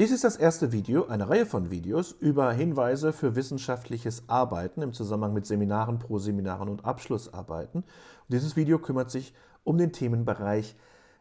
Dies ist das erste Video einer Reihe von Videos über Hinweise für wissenschaftliches Arbeiten im Zusammenhang mit Seminaren, Proseminaren und Abschlussarbeiten. Und dieses Video kümmert sich um den Themenbereich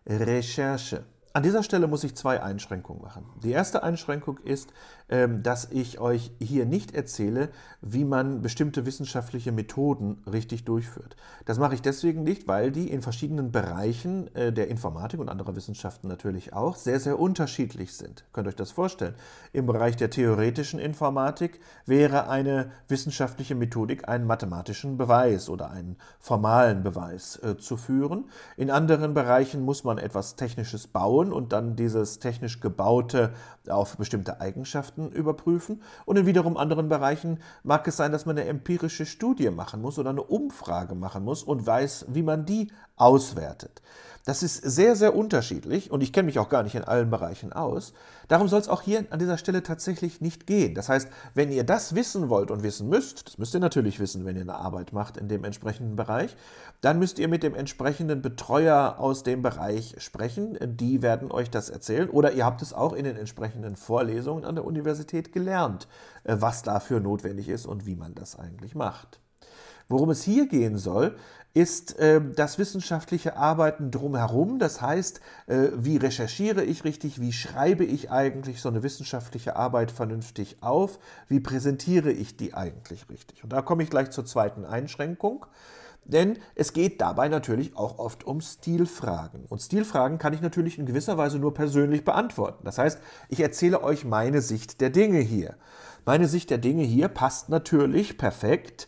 Recherche. An dieser Stelle muss ich zwei Einschränkungen machen. Die erste Einschränkung ist, ähm, dass ich euch hier nicht erzähle, wie man bestimmte wissenschaftliche Methoden richtig durchführt. Das mache ich deswegen nicht, weil die in verschiedenen Bereichen äh, der Informatik und anderer Wissenschaften natürlich auch sehr, sehr unterschiedlich sind. Könnt ihr euch das vorstellen. Im Bereich der theoretischen Informatik wäre eine wissenschaftliche Methodik einen mathematischen Beweis oder einen formalen Beweis äh, zu führen. In anderen Bereichen muss man etwas Technisches bauen Informationen und dann dieses technisch gebaute auf bestimmte Eigenschaften überprüfen. Und in wiederum anderen Bereichen mag es sein, dass man eine empirische Studie machen muss oder eine Umfrage machen muss und weiß, wie man die auswertet. Das ist sehr, sehr unterschiedlich und ich kenne mich auch gar nicht in allen Bereichen aus. Darum soll es auch hier an dieser Stelle tatsächlich nicht gehen. Das heißt, wenn ihr das wissen wollt und wissen müsst, das müsst ihr natürlich wissen, wenn ihr eine Arbeit macht in dem entsprechenden Bereich, dann müsst ihr mit dem entsprechenden Betreuer aus dem Bereich sprechen. Die werden euch das erzählen oder ihr habt es auch in den entsprechenden Vorlesungen an der Universität gelernt, äh, was dafür notwendig ist und wie man das eigentlich macht. Worum es hier gehen soll, ist äh, das wissenschaftliche Arbeiten drumherum. Das heißt, äh, wie recherchiere ich richtig, wie schreibe ich eigentlich so eine wissenschaftliche Arbeit vernünftig auf, wie präsentiere ich die eigentlich richtig. Und da komme ich gleich zur zweiten Einschränkung. Denn es geht dabei natürlich auch oft um Stilfragen. Und Stilfragen kann ich natürlich in gewisser Weise nur persönlich beantworten. Das heißt, ich erzähle euch meine Sicht der Dinge hier. Meine Sicht der Dinge hier passt natürlich perfekt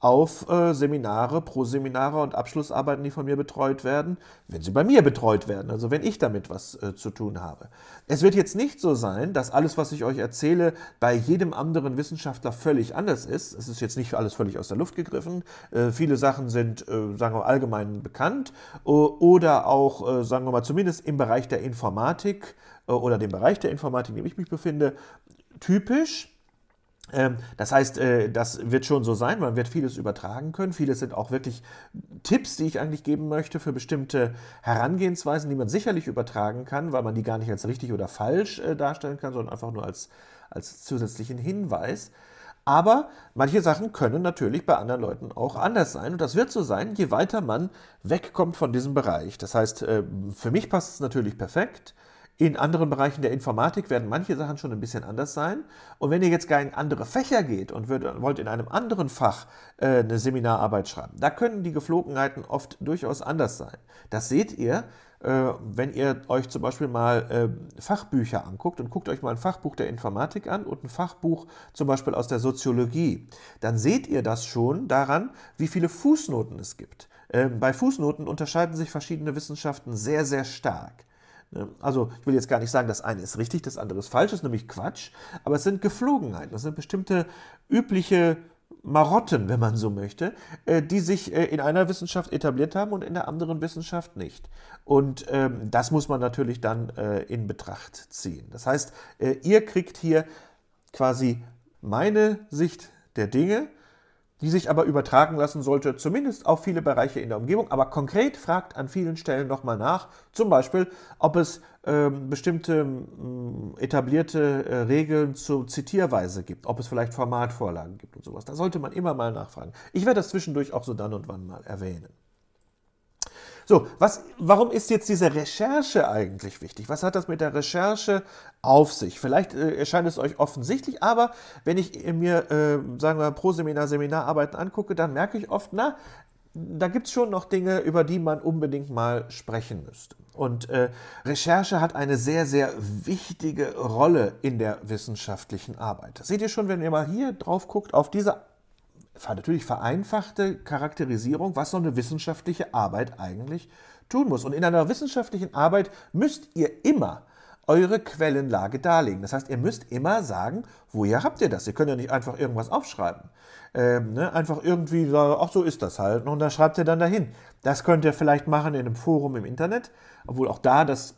auf äh, Seminare, Proseminare und Abschlussarbeiten, die von mir betreut werden, wenn sie bei mir betreut werden, also wenn ich damit was äh, zu tun habe. Es wird jetzt nicht so sein, dass alles, was ich euch erzähle, bei jedem anderen Wissenschaftler völlig anders ist. Es ist jetzt nicht alles völlig aus der Luft gegriffen. Äh, viele Sachen sind, äh, sagen wir, mal, allgemein bekannt äh, oder auch, äh, sagen wir mal, zumindest im Bereich der Informatik oder dem Bereich der Informatik, in dem ich mich befinde, typisch. Ähm, das heißt, äh, das wird schon so sein, man wird vieles übertragen können. Viele sind auch wirklich Tipps, die ich eigentlich geben möchte für bestimmte Herangehensweisen, die man sicherlich übertragen kann, weil man die gar nicht als richtig oder falsch äh, darstellen kann, sondern einfach nur als, als zusätzlichen Hinweis. Aber manche Sachen können natürlich bei anderen Leuten auch anders sein. Und das wird so sein, je weiter man wegkommt von diesem Bereich. Das heißt, äh, für mich passt es natürlich perfekt. In anderen Bereichen der Informatik werden manche Sachen schon ein bisschen anders sein. Und wenn ihr jetzt gar in andere Fächer geht und wollt in einem anderen Fach äh, eine Seminararbeit schreiben, da können die Geflogenheiten oft durchaus anders sein. Das seht ihr, äh, wenn ihr euch zum Beispiel mal äh, Fachbücher anguckt und guckt euch mal ein Fachbuch der Informatik an und ein Fachbuch zum Beispiel aus der Soziologie, dann seht ihr das schon daran, wie viele Fußnoten es gibt. Ähm, bei Fußnoten unterscheiden sich verschiedene Wissenschaften sehr, sehr stark. Ne? Also ich will jetzt gar nicht sagen, das eine ist richtig, das andere ist falsch, das ist nämlich Quatsch, aber es sind Geflogenheiten, das sind bestimmte übliche Marotten, wenn man so möchte, äh, die sich äh, in einer Wissenschaft etabliert haben und in der anderen Wissenschaft nicht. Und ähm, das muss man natürlich dann äh, in Betracht ziehen. Das heißt, ihr kriegt hier quasi meine Sicht der Dinge die sich aber übertragen lassen sollte, zumindest auf viele Bereiche in der Umgebung. Aber konkret fragt an vielen Stellen nochmal nach, zum Beispiel, ob es ähm, bestimmte ähm, etablierte äh, Regeln zur Zitierweise gibt, ob es vielleicht Formatvorlagen gibt und sowas. Da sollte man immer mal nachfragen. Ich werde das zwischendurch auch so dann und wann mal erwähnen. So, was, warum ist jetzt diese Recherche eigentlich wichtig? Was hat das mit der Recherche auf sich? Vielleicht äh, erscheint es euch offensichtlich, aber wenn ich äh, mir, äh, sagen wir, pro Seminar Seminararbeiten angucke, dann merke ich oft, na, da gibt es schon noch Dinge, über die man unbedingt mal sprechen müsste. Und äh, Recherche hat eine sehr, sehr wichtige Rolle in der wissenschaftlichen Arbeit. seht ihr schon, wenn ihr mal hier drauf guckt, auf diese natürlich vereinfachte Charakterisierung, was so eine wissenschaftliche Arbeit eigentlich tun muss. Und in einer wissenschaftlichen Arbeit müsst ihr immer eure Quellenlage darlegen. Das heißt, ihr müsst immer sagen, woher habt ihr das? Ihr könnt ja nicht einfach irgendwas aufschreiben. Ähm, ne? Einfach irgendwie sagen, ach so ist das halt. Ne? Und dann schreibt er dann dahin. Das könnt ihr vielleicht machen in einem Forum im Internet, obwohl auch da das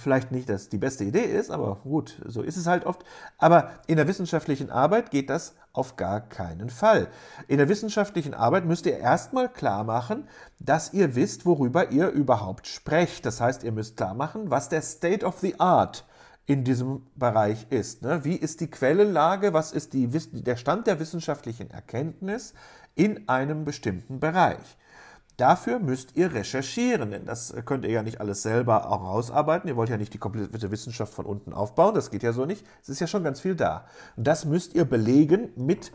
vielleicht nicht das die beste Idee ist, aber gut, so ist es halt oft. Aber in der wissenschaftlichen Arbeit geht das auf gar keinen Fall. In der wissenschaftlichen Arbeit müsst ihr erstmal klar machen, dass ihr wisst, worüber ihr überhaupt sprecht. Das heißt, ihr müsst klar machen, was der State of the Art ist in diesem Bereich ist. Ne? Wie ist die Quellenlage? Was ist die, der Stand der wissenschaftlichen Erkenntnis in einem bestimmten Bereich? Dafür müsst ihr recherchieren, denn das äh, könnt ihr ja nicht alles selber auch rausarbeiten. Ihr wollt ja nicht die komplette Wissenschaft von unten aufbauen, das geht ja so nicht. Es ist ja schon ganz viel da. Und das müsst ihr belegen mit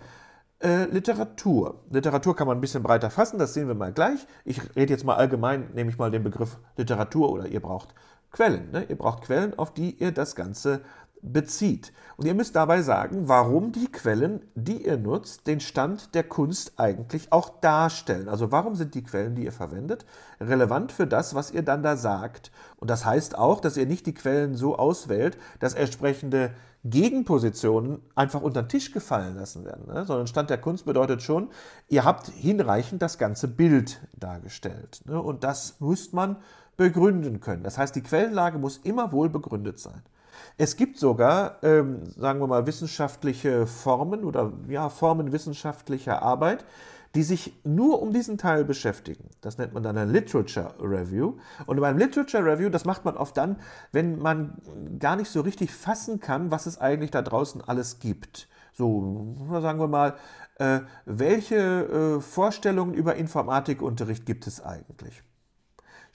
äh, Literatur. Literatur kann man ein bisschen breiter fassen, das sehen wir mal gleich. Ich rede jetzt mal allgemein, nehme ich mal den Begriff Literatur oder ihr braucht Quellen. Ne? Ihr braucht Quellen, auf die ihr das Ganze bezieht. Und ihr müsst dabei sagen, warum die Quellen, die ihr nutzt, den Stand der Kunst eigentlich auch darstellen. Also warum sind die Quellen, die ihr verwendet, relevant für das, was ihr dann da sagt. Und das heißt auch, dass ihr nicht die Quellen so auswählt, dass entsprechende Gegenpositionen einfach unter den Tisch gefallen lassen werden, ne? sondern Stand der Kunst bedeutet schon, ihr habt hinreichend das ganze Bild dargestellt. Ne? Und das müsst man begründen können. Das heißt, die Quellenlage muss immer wohl begründet sein. Es gibt sogar, ähm, sagen wir mal, wissenschaftliche Formen oder ja, Formen wissenschaftlicher Arbeit, die sich nur um diesen Teil beschäftigen. Das nennt man dann ein Literature Review. Und beim Literature Review, das macht man oft dann, wenn man gar nicht so richtig fassen kann, was es eigentlich da draußen alles gibt. So, sagen wir mal, äh, welche äh, Vorstellungen über Informatikunterricht gibt es eigentlich?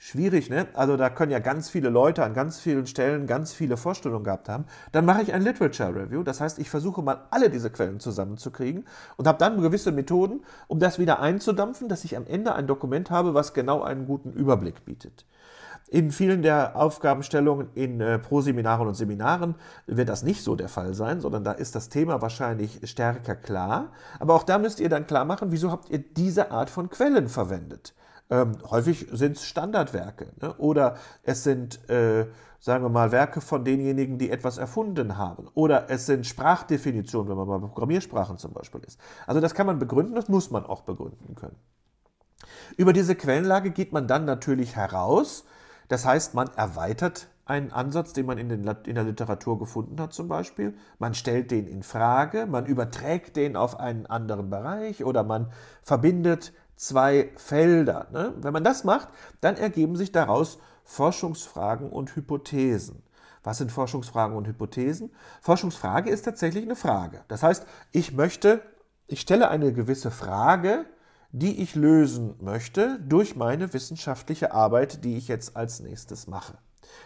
Schwierig, ne? Also da können ja ganz viele Leute an ganz vielen Stellen ganz viele Vorstellungen gehabt haben. Dann mache ich ein Literature Review. Das heißt, ich versuche mal alle diese Quellen zusammenzukriegen und habe dann gewisse Methoden, um das wieder einzudampfen, dass ich am Ende ein Dokument habe, was genau einen guten Überblick bietet. In vielen der Aufgabenstellungen in äh, Proseminaren und Seminaren wird das nicht so der Fall sein, sondern da ist das Thema wahrscheinlich stärker klar. Aber auch da müsst ihr dann klar machen, wieso habt ihr diese Art von Quellen verwendet. Ähm, häufig sind es Standardwerke ne? oder es sind, äh, sagen wir mal, Werke von denjenigen, die etwas erfunden haben oder es sind Sprachdefinitionen, wenn man bei Programmiersprachen zum Beispiel ist. Also das kann man begründen, das muss man auch begründen können. Über diese Quellenlage geht man dann natürlich heraus, das heißt, man erweitert einen Ansatz, den man in, den, in, der Literatur gefunden hat, zum Beispiel. Man stellt den in Frage, man überträgt den auf einen anderen Bereich oder man verbindet zwei Felder. Ne? Wenn man das macht, dann ergeben sich daraus Forschungsfragen und Hypothesen. Was sind Forschungsfragen und Hypothesen? Forschungsfrage ist tatsächlich eine Frage. Das heißt, ich möchte, ich stelle eine gewisse Frage, die ich lösen möchte durch meine wissenschaftliche Arbeit, die ich jetzt als nächstes mache.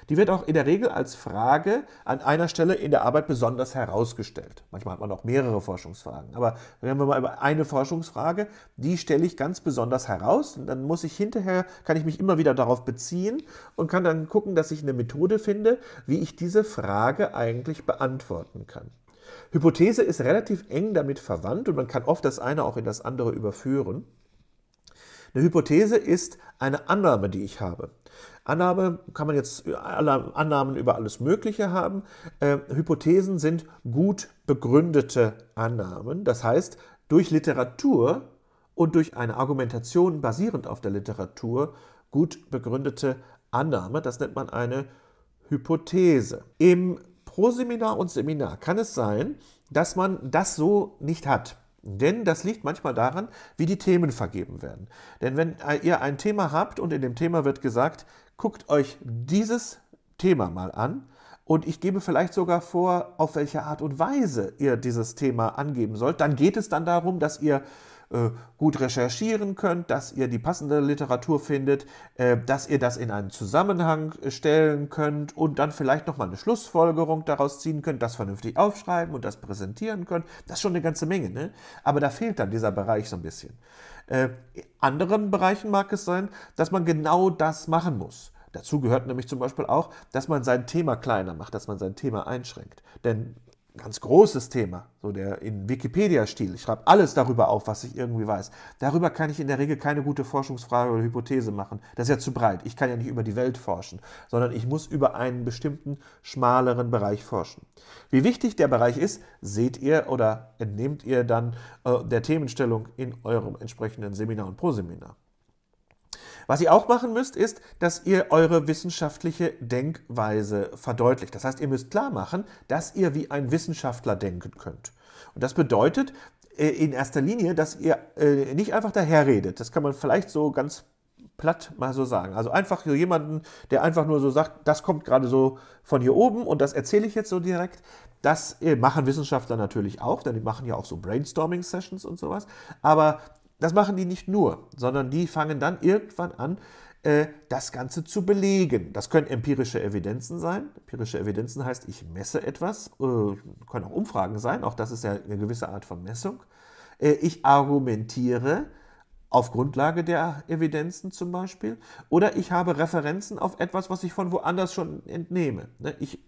Die wird auch in der Regel als Frage an einer Stelle in der Arbeit besonders herausgestellt. Manchmal hat man auch mehrere Forschungsfragen, aber wenn wir mal über eine Forschungsfrage, die stelle ich ganz besonders heraus und dann muss ich hinterher, kann ich mich immer wieder darauf beziehen und kann dann gucken, dass ich eine Methode finde, wie ich diese Frage eigentlich beantworten kann. Hypothese ist relativ eng damit verwandt und man kann oft das eine auch in das andere überführen. Eine Hypothese ist eine Annahme, die ich habe. Annahme kann man jetzt alle Annahmen über alles Mögliche haben. Äh, Hypothesen sind gut begründete Annahmen. Das heißt, durch Literatur und durch eine Argumentation basierend auf der Literatur gut begründete Annahme. Das nennt man eine Hypothese. Im Proseminar und Seminar kann es sein, dass man das so nicht hat. Denn das liegt manchmal daran, wie die Themen vergeben werden. Denn wenn äh, ihr ein Thema habt und in dem Thema wird gesagt, Guckt euch dieses Thema mal an und ich gebe vielleicht sogar vor, auf welche Art und Weise ihr dieses Thema angeben sollt. Dann geht es dann darum, dass ihr äh, gut recherchieren könnt, dass ihr die passende Literatur findet, äh, dass ihr das in einen Zusammenhang stellen könnt und dann vielleicht nochmal eine Schlussfolgerung daraus ziehen könnt, das vernünftig aufschreiben und das präsentieren könnt. Das ist schon eine ganze Menge, ne? aber da fehlt dann dieser Bereich so ein bisschen. Äh, anderen Bereichen mag es sein, dass man genau das machen muss. Dazu gehört nämlich zum Beispiel auch, dass man sein Thema kleiner macht, dass man sein Thema einschränkt. Denn ganz großes Thema, so der in Wikipedia-Stil. Ich schreibe alles darüber auf, was ich irgendwie weiß. Darüber kann ich in der Regel keine gute Forschungsfrage oder Hypothese machen. Das ist ja zu breit. Ich kann ja nicht über die Welt forschen, sondern ich muss über einen bestimmten schmaleren Bereich forschen. Wie wichtig der Bereich ist, seht ihr oder entnehmt ihr dann äh, der Themenstellung in eurem entsprechenden Seminar und Proseminar. Was ihr auch machen müsst, ist, dass ihr eure wissenschaftliche Denkweise verdeutlicht. Das heißt, ihr müsst klar machen, dass ihr wie ein Wissenschaftler denken könnt. Und das bedeutet äh, in erster Linie, dass ihr äh, nicht einfach daherredet. Das kann man vielleicht so ganz platt mal so sagen. Also einfach so jemanden, der einfach nur so sagt, das kommt gerade so von hier oben und das erzähle ich jetzt so direkt. Das äh, machen Wissenschaftler natürlich auch, denn die machen ja auch so Brainstorming-Sessions und sowas. Aber das machen die nicht nur, sondern die fangen dann irgendwann an, äh, das Ganze zu belegen. Das können empirische Evidenzen sein. Empirische Evidenzen heißt, ich messe etwas, äh, können auch Umfragen sein, auch das ist ja eine gewisse Art von Messung. Äh, ich argumentiere auf Grundlage der Evidenzen zum Beispiel oder ich habe Referenzen auf etwas, was ich von woanders schon entnehme. Ne, ich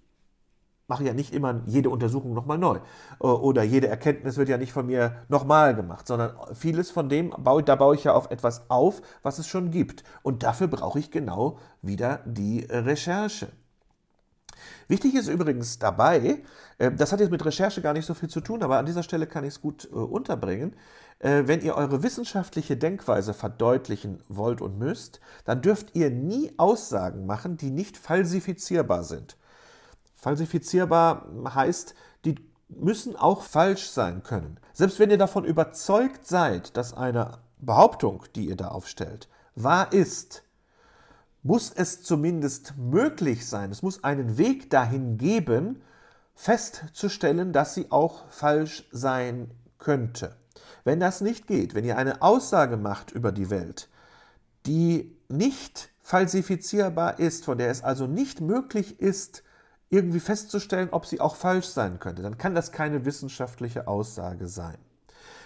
mache ja nicht immer jede Untersuchung nochmal neu. Äh, oder jede Erkenntnis wird ja nicht von mir nochmal gemacht, sondern vieles von dem, da baue ich ja auf etwas auf, was es schon gibt. Und dafür brauche ich genau wieder die Recherche. Wichtig ist übrigens dabei, äh, das hat jetzt mit Recherche gar nicht so viel zu tun, aber an dieser Stelle kann ich es gut äh, unterbringen. Wenn ihr eure wissenschaftliche Denkweise verdeutlichen wollt und müsst, dann dürft ihr nie Aussagen machen, die nicht falsifizierbar sind. Falsifizierbar heißt, die müssen auch falsch sein können. Selbst wenn ihr davon überzeugt seid, dass eine Behauptung, die ihr da aufstellt, wahr ist, muss es zumindest möglich sein, es muss einen Weg dahin geben, festzustellen, dass sie auch falsch sein könnte. Wenn das nicht geht, wenn ihr eine Aussage macht über die Welt, die nicht falsifizierbar ist, von der es also nicht möglich ist, irgendwie festzustellen, ob sie auch falsch sein könnte. Dann kann das keine wissenschaftliche Aussage sein.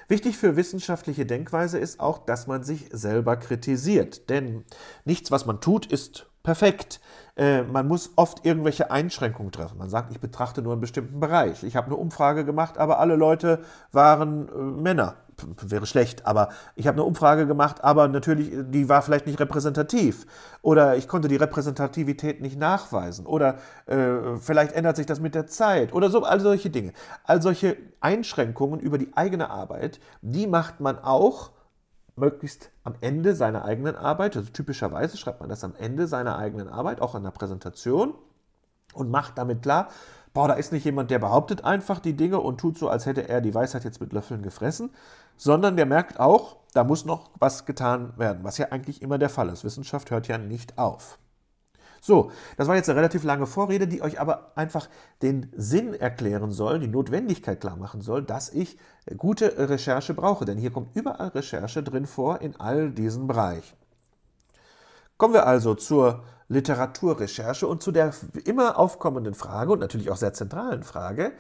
Wichtig für wissenschaftliche Denkweise ist auch, dass man sich selber kritisiert. Denn nichts, was man tut, ist perfekt. Äh, man muss oft irgendwelche Einschränkungen treffen. Man sagt, ich betrachte nur einen bestimmten Bereich. Ich habe eine Umfrage gemacht, aber alle Leute waren äh, Männer wäre schlecht, aber ich habe eine Umfrage gemacht, aber natürlich, die war vielleicht nicht repräsentativ oder ich konnte die Repräsentativität nicht nachweisen oder äh, vielleicht ändert sich das mit der Zeit oder so, all solche Dinge. All solche Einschränkungen über die eigene Arbeit, die macht man auch möglichst am Ende seiner eigenen Arbeit, also typischerweise schreibt man das am Ende seiner eigenen Arbeit, auch in der Präsentation und macht damit klar, boah, da ist nicht jemand, der behauptet einfach die Dinge und tut so, als hätte er die Weisheit jetzt mit Löffeln gefressen, sondern der merkt auch, da muss noch was getan werden, was ja eigentlich immer der Fall ist. Wissenschaft hört ja nicht auf. So, das war jetzt eine relativ lange Vorrede, die euch aber einfach den Sinn erklären soll, die Notwendigkeit klar machen soll, dass ich gute Recherche brauche. Denn hier kommt überall Recherche drin vor in all diesen Bereichen. Kommen wir also zur Literaturrecherche und zu der immer aufkommenden Frage und natürlich auch sehr zentralen Frage,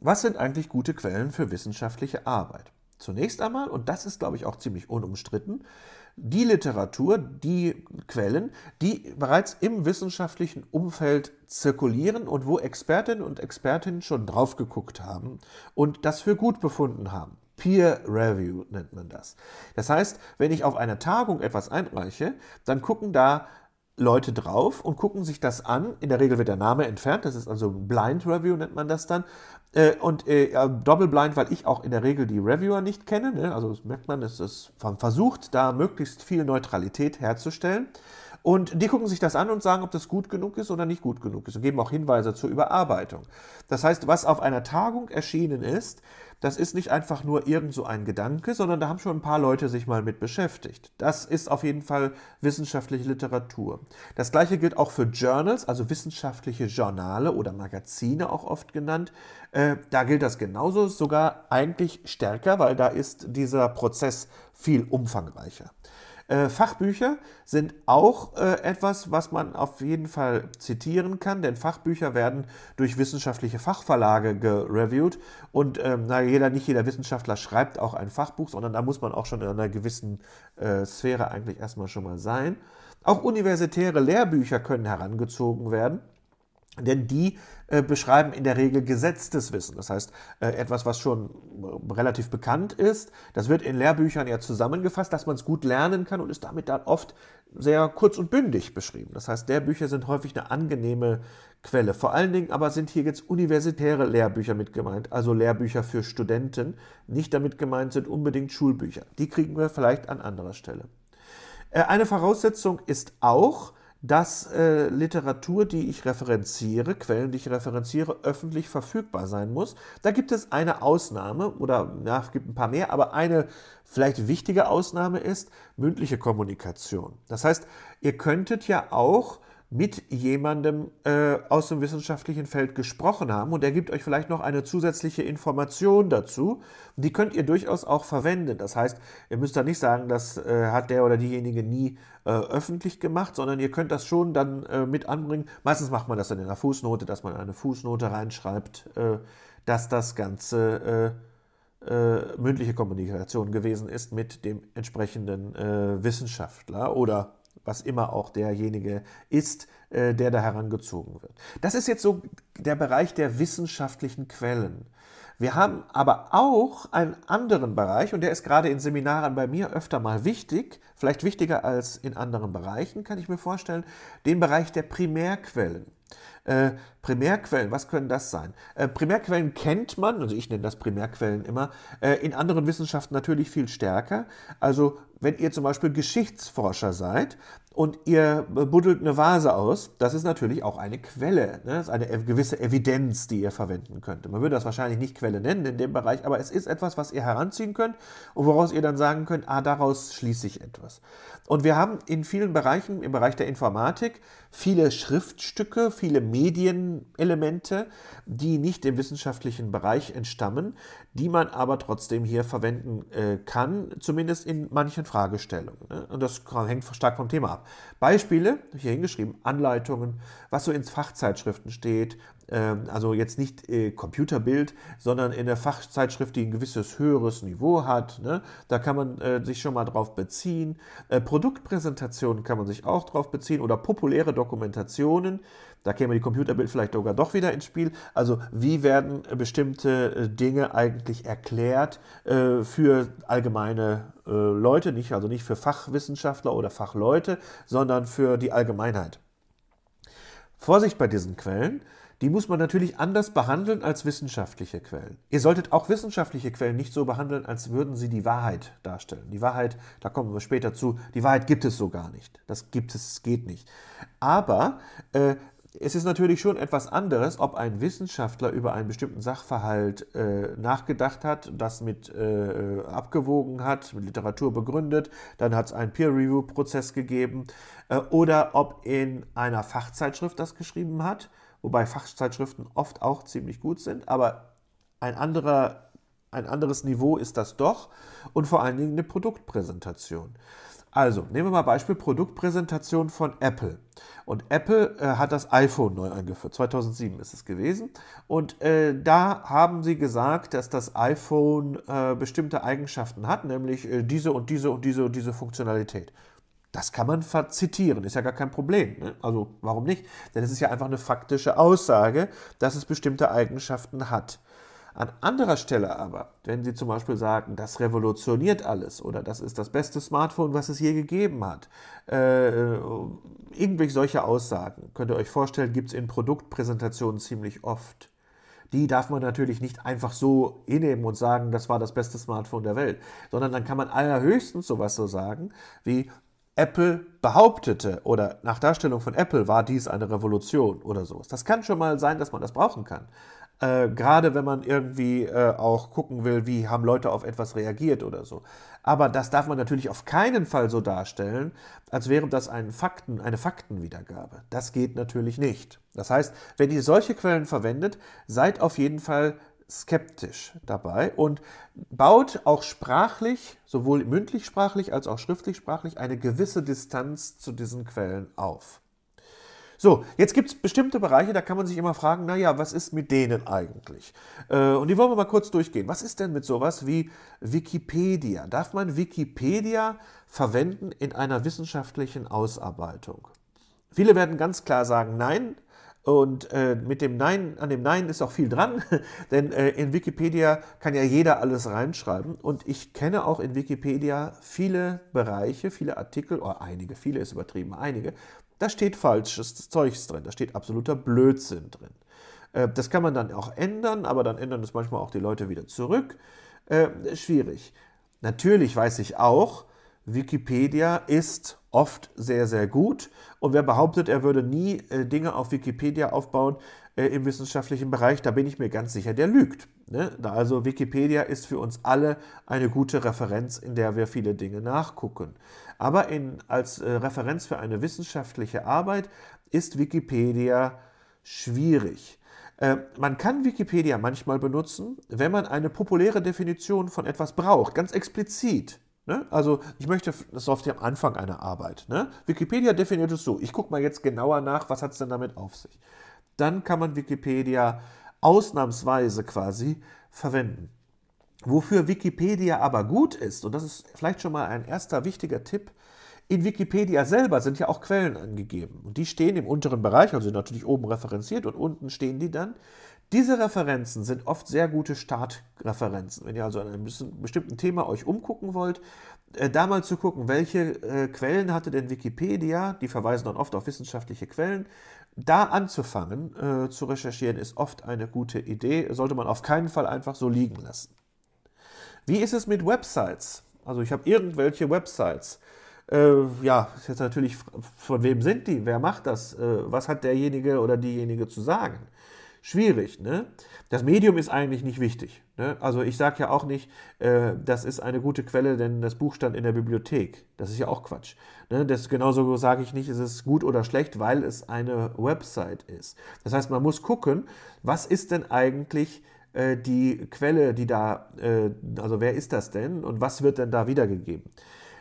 was sind eigentlich gute Quellen für wissenschaftliche Arbeit? Zunächst einmal, und das ist, glaube ich, auch ziemlich unumstritten, die Literatur, die Quellen, die bereits im wissenschaftlichen Umfeld zirkulieren und wo Expertinnen und Expertinnen schon drauf geguckt haben und das für gut befunden haben. Peer Review nennt man das. Das heißt, wenn ich auf einer Tagung etwas einreiche, dann gucken da Leute drauf und gucken sich das an. In der Regel wird der Name entfernt, das ist also ein Blind Review, nennt man das dann. Äh, und äh, ja, Doppelblind, weil ich auch in der Regel die Reviewer nicht kenne. Ne? Also das merkt man, es ist versucht, da möglichst viel Neutralität herzustellen. Und die gucken sich das an und sagen, ob das gut genug ist oder nicht gut genug ist und geben auch Hinweise zur Überarbeitung. Das heißt, was auf einer Tagung erschienen ist, das ist nicht einfach nur irgend so ein Gedanke, sondern da haben schon ein paar Leute sich mal mit beschäftigt. Das ist auf jeden Fall wissenschaftliche Literatur. Das gleiche gilt auch für Journals, also wissenschaftliche Journale oder Magazine auch oft genannt. Äh, da gilt das genauso, sogar eigentlich stärker, weil da ist dieser Prozess viel umfangreicher. Äh, Fachbücher sind auch äh, etwas, was man auf jeden Fall zitieren kann, denn Fachbücher werden durch wissenschaftliche Fachverlage gereviewt und ähm, na, jeder, nicht jeder Wissenschaftler schreibt auch ein Fachbuch, sondern da muss man auch schon in einer gewissen äh, Sphäre eigentlich erstmal schon mal sein. Auch universitäre Lehrbücher können herangezogen werden. Denn die äh, beschreiben in der Regel gesetztes Wissen. Das heißt, äh, etwas, was schon äh, relativ bekannt ist. Das wird in Lehrbüchern ja zusammengefasst, dass man es gut lernen kann und ist damit dann oft sehr kurz und bündig beschrieben. Das heißt, Lehrbücher sind häufig eine angenehme Quelle. Vor allen Dingen aber sind hier jetzt universitäre Lehrbücher mit gemeint, also Lehrbücher für Studenten. Nicht damit gemeint sind unbedingt Schulbücher. Die kriegen wir vielleicht an anderer Stelle. Äh, eine Voraussetzung ist auch, dass äh, Literatur, die ich referenziere, Quellen, die ich referenziere, öffentlich verfügbar sein muss. Da gibt es eine Ausnahme oder ja, es gibt ein paar mehr, aber eine vielleicht wichtige Ausnahme ist mündliche Kommunikation. Das heißt, ihr könntet ja auch mit jemandem äh, aus dem wissenschaftlichen Feld gesprochen haben und er gibt euch vielleicht noch eine zusätzliche Information dazu. Die könnt ihr durchaus auch verwenden. Das heißt, ihr müsst da nicht sagen, das äh, hat der oder diejenige nie äh, öffentlich gemacht, sondern ihr könnt das schon dann äh, mit anbringen. Meistens macht man das dann in einer Fußnote, dass man eine Fußnote reinschreibt, äh, dass das Ganze äh, mündliche Kommunikation gewesen ist mit dem entsprechenden Wissenschaftler oder was immer auch derjenige ist, äh, der da herangezogen wird. Das ist jetzt so der Bereich der wissenschaftlichen Quellen. Wir haben aber auch einen anderen Bereich und der ist gerade in Seminaren bei mir öfter mal wichtig, vielleicht wichtiger als in anderen Bereichen, kann ich mir vorstellen, den Bereich der Primärquellen. Äh, Primärquellen, was können das sein? Äh, Primärquellen kennt man, also ich nenne das Primärquellen immer, äh, in anderen Wissenschaften natürlich viel stärker. Also wenn ihr zum Beispiel Geschichtsforscher seid und ihr buddelt eine Vase aus, das ist natürlich auch eine Quelle, ne? das ist eine gewisse Evidenz, die ihr verwenden könnt. Man würde das wahrscheinlich nicht Quelle nennen in dem Bereich, aber es ist etwas, was ihr heranziehen könnt und woraus ihr dann sagen könnt, ah, daraus schließe ich etwas. Und wir haben in vielen Bereichen, im Bereich der Informatik, viele Schriftstücke, viele Medienelemente, die nicht dem wissenschaftlichen Bereich entstammen, die man aber trotzdem hier verwenden äh, kann, zumindest in manchen Fragestellungen. Ne? Und das hängt stark vom Thema ab. Beispiele, hier hingeschrieben, Anleitungen, was so in Fachzeitschriften steht, ähm, also jetzt nicht äh, Computerbild, sondern in der Fachzeitschrift, die ein gewisses höheres Niveau hat. Ne? Da kann man äh, sich schon mal drauf beziehen. Äh, Produktpräsentationen kann man sich auch drauf beziehen oder populäre Dokumente. Dokumentationen. Da käme die Computerbild vielleicht sogar doch wieder ins Spiel. Also wie werden bestimmte äh, Dinge eigentlich erklärt äh, für allgemeine äh, Leute, nicht, also nicht für Fachwissenschaftler oder Fachleute, sondern für die Allgemeinheit. Vorsicht bei diesen Quellen die muss man natürlich anders behandeln als wissenschaftliche Quellen. Ihr solltet auch wissenschaftliche Quellen nicht so behandeln, als würden sie die Wahrheit darstellen. Die Wahrheit, da kommen wir später zu, die Wahrheit gibt es so gar nicht. Das gibt es, geht nicht. Aber äh, es ist natürlich schon etwas anderes, ob ein Wissenschaftler über einen bestimmten Sachverhalt äh, nachgedacht hat, das mit äh, abgewogen hat, mit Literatur begründet, dann hat es einen Peer-Review-Prozess gegeben, äh, oder ob in einer Fachzeitschrift das geschrieben hat wobei Fachzeitschriften oft auch ziemlich gut sind, aber ein anderer ein anderes Niveau ist das doch und vor allen Dingen eine Produktpräsentation. Also, nehmen wir mal Beispiel Produktpräsentation von Apple. Und Apple äh, hat das iPhone neu eingeführt. 2007 ist es gewesen. Und äh, da haben sie gesagt, dass das iPhone äh, bestimmte Eigenschaften hat, nämlich äh, diese und diese und diese und diese Funktionalität. Das kann man zitieren, ist ja gar kein Problem. Ne? Also warum nicht? Denn es ist ja einfach eine faktische Aussage, dass es bestimmte Eigenschaften hat. An anderer Stelle aber, wenn Sie zum Beispiel sagen, das revolutioniert alles oder das ist das beste Smartphone, was es je gegeben hat, äh, äh irgendwelche solche Aussagen, könnt ihr euch vorstellen, gibt es in Produktpräsentationen ziemlich oft. Die darf man natürlich nicht einfach so hinnehmen und sagen, das war das beste Smartphone der Welt, sondern dann kann man allerhöchstens sowas so sagen wie, Apple behauptete oder nach Darstellung von Apple war dies eine Revolution oder sowas. Das kann schon mal sein, dass man das brauchen kann. Äh, Gerade wenn man irgendwie äh, auch gucken will, wie haben Leute auf etwas reagiert oder so. Aber das darf man natürlich auf keinen Fall so darstellen, als wäre das ein Fakten, eine Faktenwiedergabe. Das geht natürlich nicht. Das heißt, wenn ihr solche Quellen verwendet, seid auf jeden Fall skeptisch dabei und baut auch sprachlich, sowohl mündlich sprachlich als auch schriftlich sprachlich, eine gewisse Distanz zu diesen Quellen auf. So, jetzt gibt es bestimmte Bereiche, da kann man sich immer fragen, naja, was ist mit denen eigentlich? Äh, und die wollen wir mal kurz durchgehen. Was ist denn mit sowas wie Wikipedia? Darf man Wikipedia verwenden in einer wissenschaftlichen Ausarbeitung? Viele werden ganz klar sagen, nein, und äh, mit dem Nein, an dem Nein ist auch viel dran, denn äh, in Wikipedia kann ja jeder alles reinschreiben. Und ich kenne auch in Wikipedia viele Bereiche, viele Artikel, oder oh, einige, viele ist übertrieben, einige. Da steht falsches Zeugs drin, da steht absoluter Blödsinn drin. Äh, das kann man dann auch ändern, aber dann ändern es manchmal auch die Leute wieder zurück. Ähm, schwierig. Natürlich weiß ich auch, Wikipedia ist oft sehr, sehr gut und wer behauptet, er würde nie äh, Dinge auf Wikipedia aufbauen äh, im wissenschaftlichen Bereich, da bin ich mir ganz sicher, der lügt. Ne? Also Wikipedia ist für uns alle eine gute Referenz, in der wir viele Dinge nachgucken. Aber in, als äh, Referenz für eine wissenschaftliche Arbeit ist Wikipedia schwierig. Ähm, man kann Wikipedia manchmal benutzen, wenn man eine populäre Definition von etwas braucht, ganz explizit. Ne? Also ich möchte, das ist oft am Anfang einer Arbeit. Ne? Wikipedia definiert es so. Ich gucke mal jetzt genauer nach, was hat es denn damit auf sich. Dann kann man Wikipedia ausnahmsweise quasi verwenden. Wofür Wikipedia aber gut ist, und das ist vielleicht schon mal ein erster wichtiger Tipp, in Wikipedia selber sind ja auch Quellen angegeben. Und die stehen im unteren Bereich, also natürlich oben referenziert und unten stehen die dann. Diese Referenzen sind oft sehr gute Startreferenzen. Wenn ihr also an einem bestimmten Thema euch umgucken wollt, äh, da mal zu gucken, welche äh, Quellen hatte denn Wikipedia, die verweisen dann oft auf wissenschaftliche Quellen, da anzufangen äh, zu recherchieren, ist oft eine gute Idee, sollte man auf keinen Fall einfach so liegen lassen. Wie ist es mit Websites? Also ich habe irgendwelche Websites. Äh, ja, ist jetzt natürlich, von wem sind die? Wer macht das? Äh, was hat derjenige oder diejenige zu sagen? schwierig. Ne? Das Medium ist eigentlich nicht wichtig. Ne? Also ich sage ja auch nicht, äh, das ist eine gute Quelle, denn das Buch stand in der Bibliothek. Das ist ja auch Quatsch. Ne? Das, genauso sage ich nicht, ist es gut oder schlecht, weil es eine Website ist. Das heißt, man muss gucken, was ist denn eigentlich äh, die Quelle, die da, äh, also wer ist das denn und was wird denn da wiedergegeben?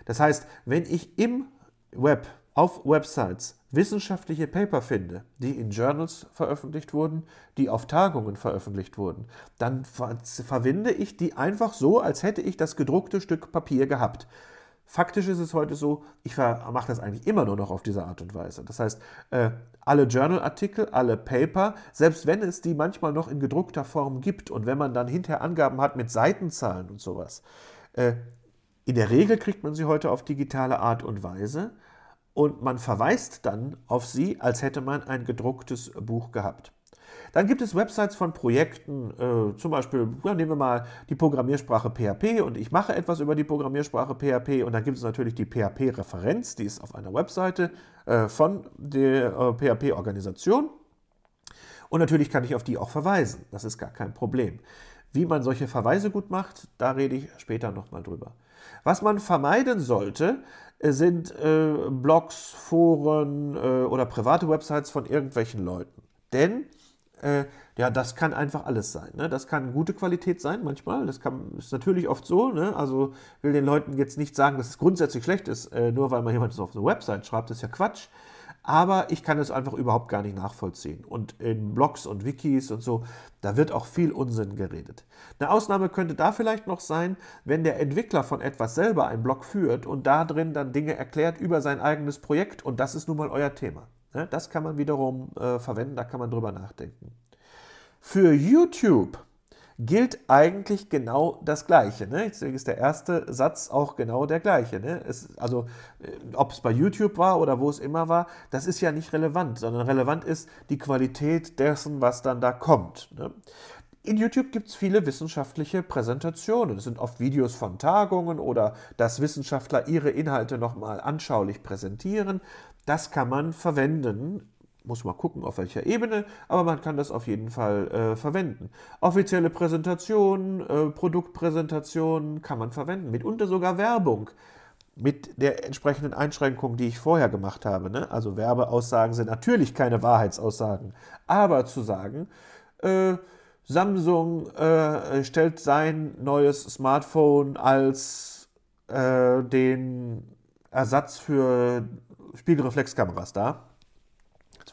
Das heißt, wenn ich im Web auf Websites wissenschaftliche Paper finde, die in Journals veröffentlicht wurden, die auf Tagungen veröffentlicht wurden, dann ver verwende ich die einfach so, als hätte ich das gedruckte Stück Papier gehabt. Faktisch ist es heute so, ich mache das eigentlich immer nur noch auf diese Art und Weise. Das heißt, äh, alle Journal-Artikel, alle Paper, selbst wenn es die manchmal noch in gedruckter Form gibt und wenn man dann hinterher Angaben hat mit Seitenzahlen und sowas, äh, in der Regel kriegt man sie heute auf digitale Art und Weise und man verweist dann auf sie, als hätte man ein gedrucktes Buch gehabt. Dann gibt es Websites von Projekten, äh, zum Beispiel, ja, nehmen wir mal die Programmiersprache PHP und ich mache etwas über die Programmiersprache PHP und dann gibt es natürlich die PHP-Referenz, die ist auf einer Webseite äh, von der äh, PHP-Organisation und natürlich kann ich auf die auch verweisen, das ist gar kein Problem. Wie man solche Verweise gut macht, da rede ich später nochmal drüber. Was man vermeiden sollte, sind äh, Blogs, Foren äh, oder private Websites von irgendwelchen Leuten. Denn äh, ja, das kann einfach alles sein. Ne? Das kann gute Qualität sein manchmal. Das kann, ist natürlich oft so. Ne? Also will den Leuten jetzt nicht sagen, dass es grundsätzlich schlecht ist, äh, nur weil man jemand so auf eine Website schreibt, das ist ja Quatsch. Aber ich kann es einfach überhaupt gar nicht nachvollziehen. Und in Blogs und Wikis und so, da wird auch viel Unsinn geredet. Eine Ausnahme könnte da vielleicht noch sein, wenn der Entwickler von etwas selber einen Blog führt und da drin dann Dinge erklärt über sein eigenes Projekt. Und das ist nun mal euer Thema. Ne? Das kann man wiederum äh, verwenden, da kann man drüber nachdenken. Für YouTube gilt eigentlich genau das Gleiche. Ne? Deswegen ist der erste Satz auch genau der gleiche. Ne? Es, also, äh, ob es bei YouTube war oder wo es immer war, das ist ja nicht relevant, sondern relevant ist die Qualität dessen, was dann da kommt. Ne? In YouTube gibt es viele wissenschaftliche Präsentationen. Es sind oft Videos von Tagungen oder dass Wissenschaftler ihre Inhalte nochmal anschaulich präsentieren. Das kann man verwenden muss man gucken, auf welcher Ebene, aber man kann das auf jeden Fall äh, verwenden. Offizielle Präsentationen, äh, Produktpräsentationen kann man verwenden, mitunter sogar Werbung. Mit der entsprechenden Einschränkung, die ich vorher gemacht habe. Ne? Also Werbeaussagen sind natürlich keine Wahrheitsaussagen. Aber zu sagen, äh, Samsung äh, stellt sein neues Smartphone als äh, den Ersatz für Spiegelreflexkameras dar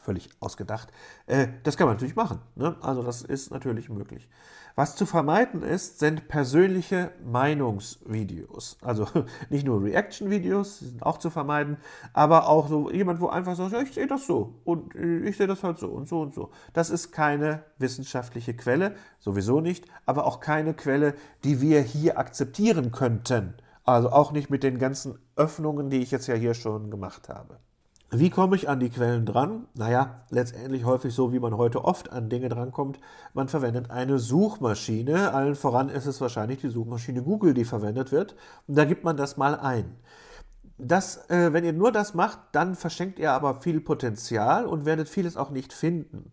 völlig ausgedacht. Äh, das kann man natürlich machen. Ne? Also das ist natürlich möglich. Was zu vermeiden ist, sind persönliche Meinungsvideos. Also nicht nur Reaction-Videos, die sind auch zu vermeiden, aber auch so jemand, wo einfach sagt, ja, ich sehe das so und äh, ich sehe das halt so und so und so. Das ist keine wissenschaftliche Quelle, sowieso nicht, aber auch keine Quelle, die wir hier akzeptieren könnten. Also auch nicht mit den ganzen Öffnungen, die ich jetzt ja hier schon gemacht habe. Wie komme ich an die Quellen dran? Naja, letztendlich häufig so, wie man heute oft an Dinge drankommt. Man verwendet eine Suchmaschine. Allen voran ist es wahrscheinlich die Suchmaschine Google, die verwendet wird. Und da gibt man das mal ein. Das, äh, wenn ihr nur das macht, dann verschenkt ihr aber viel Potenzial und werdet vieles auch nicht finden.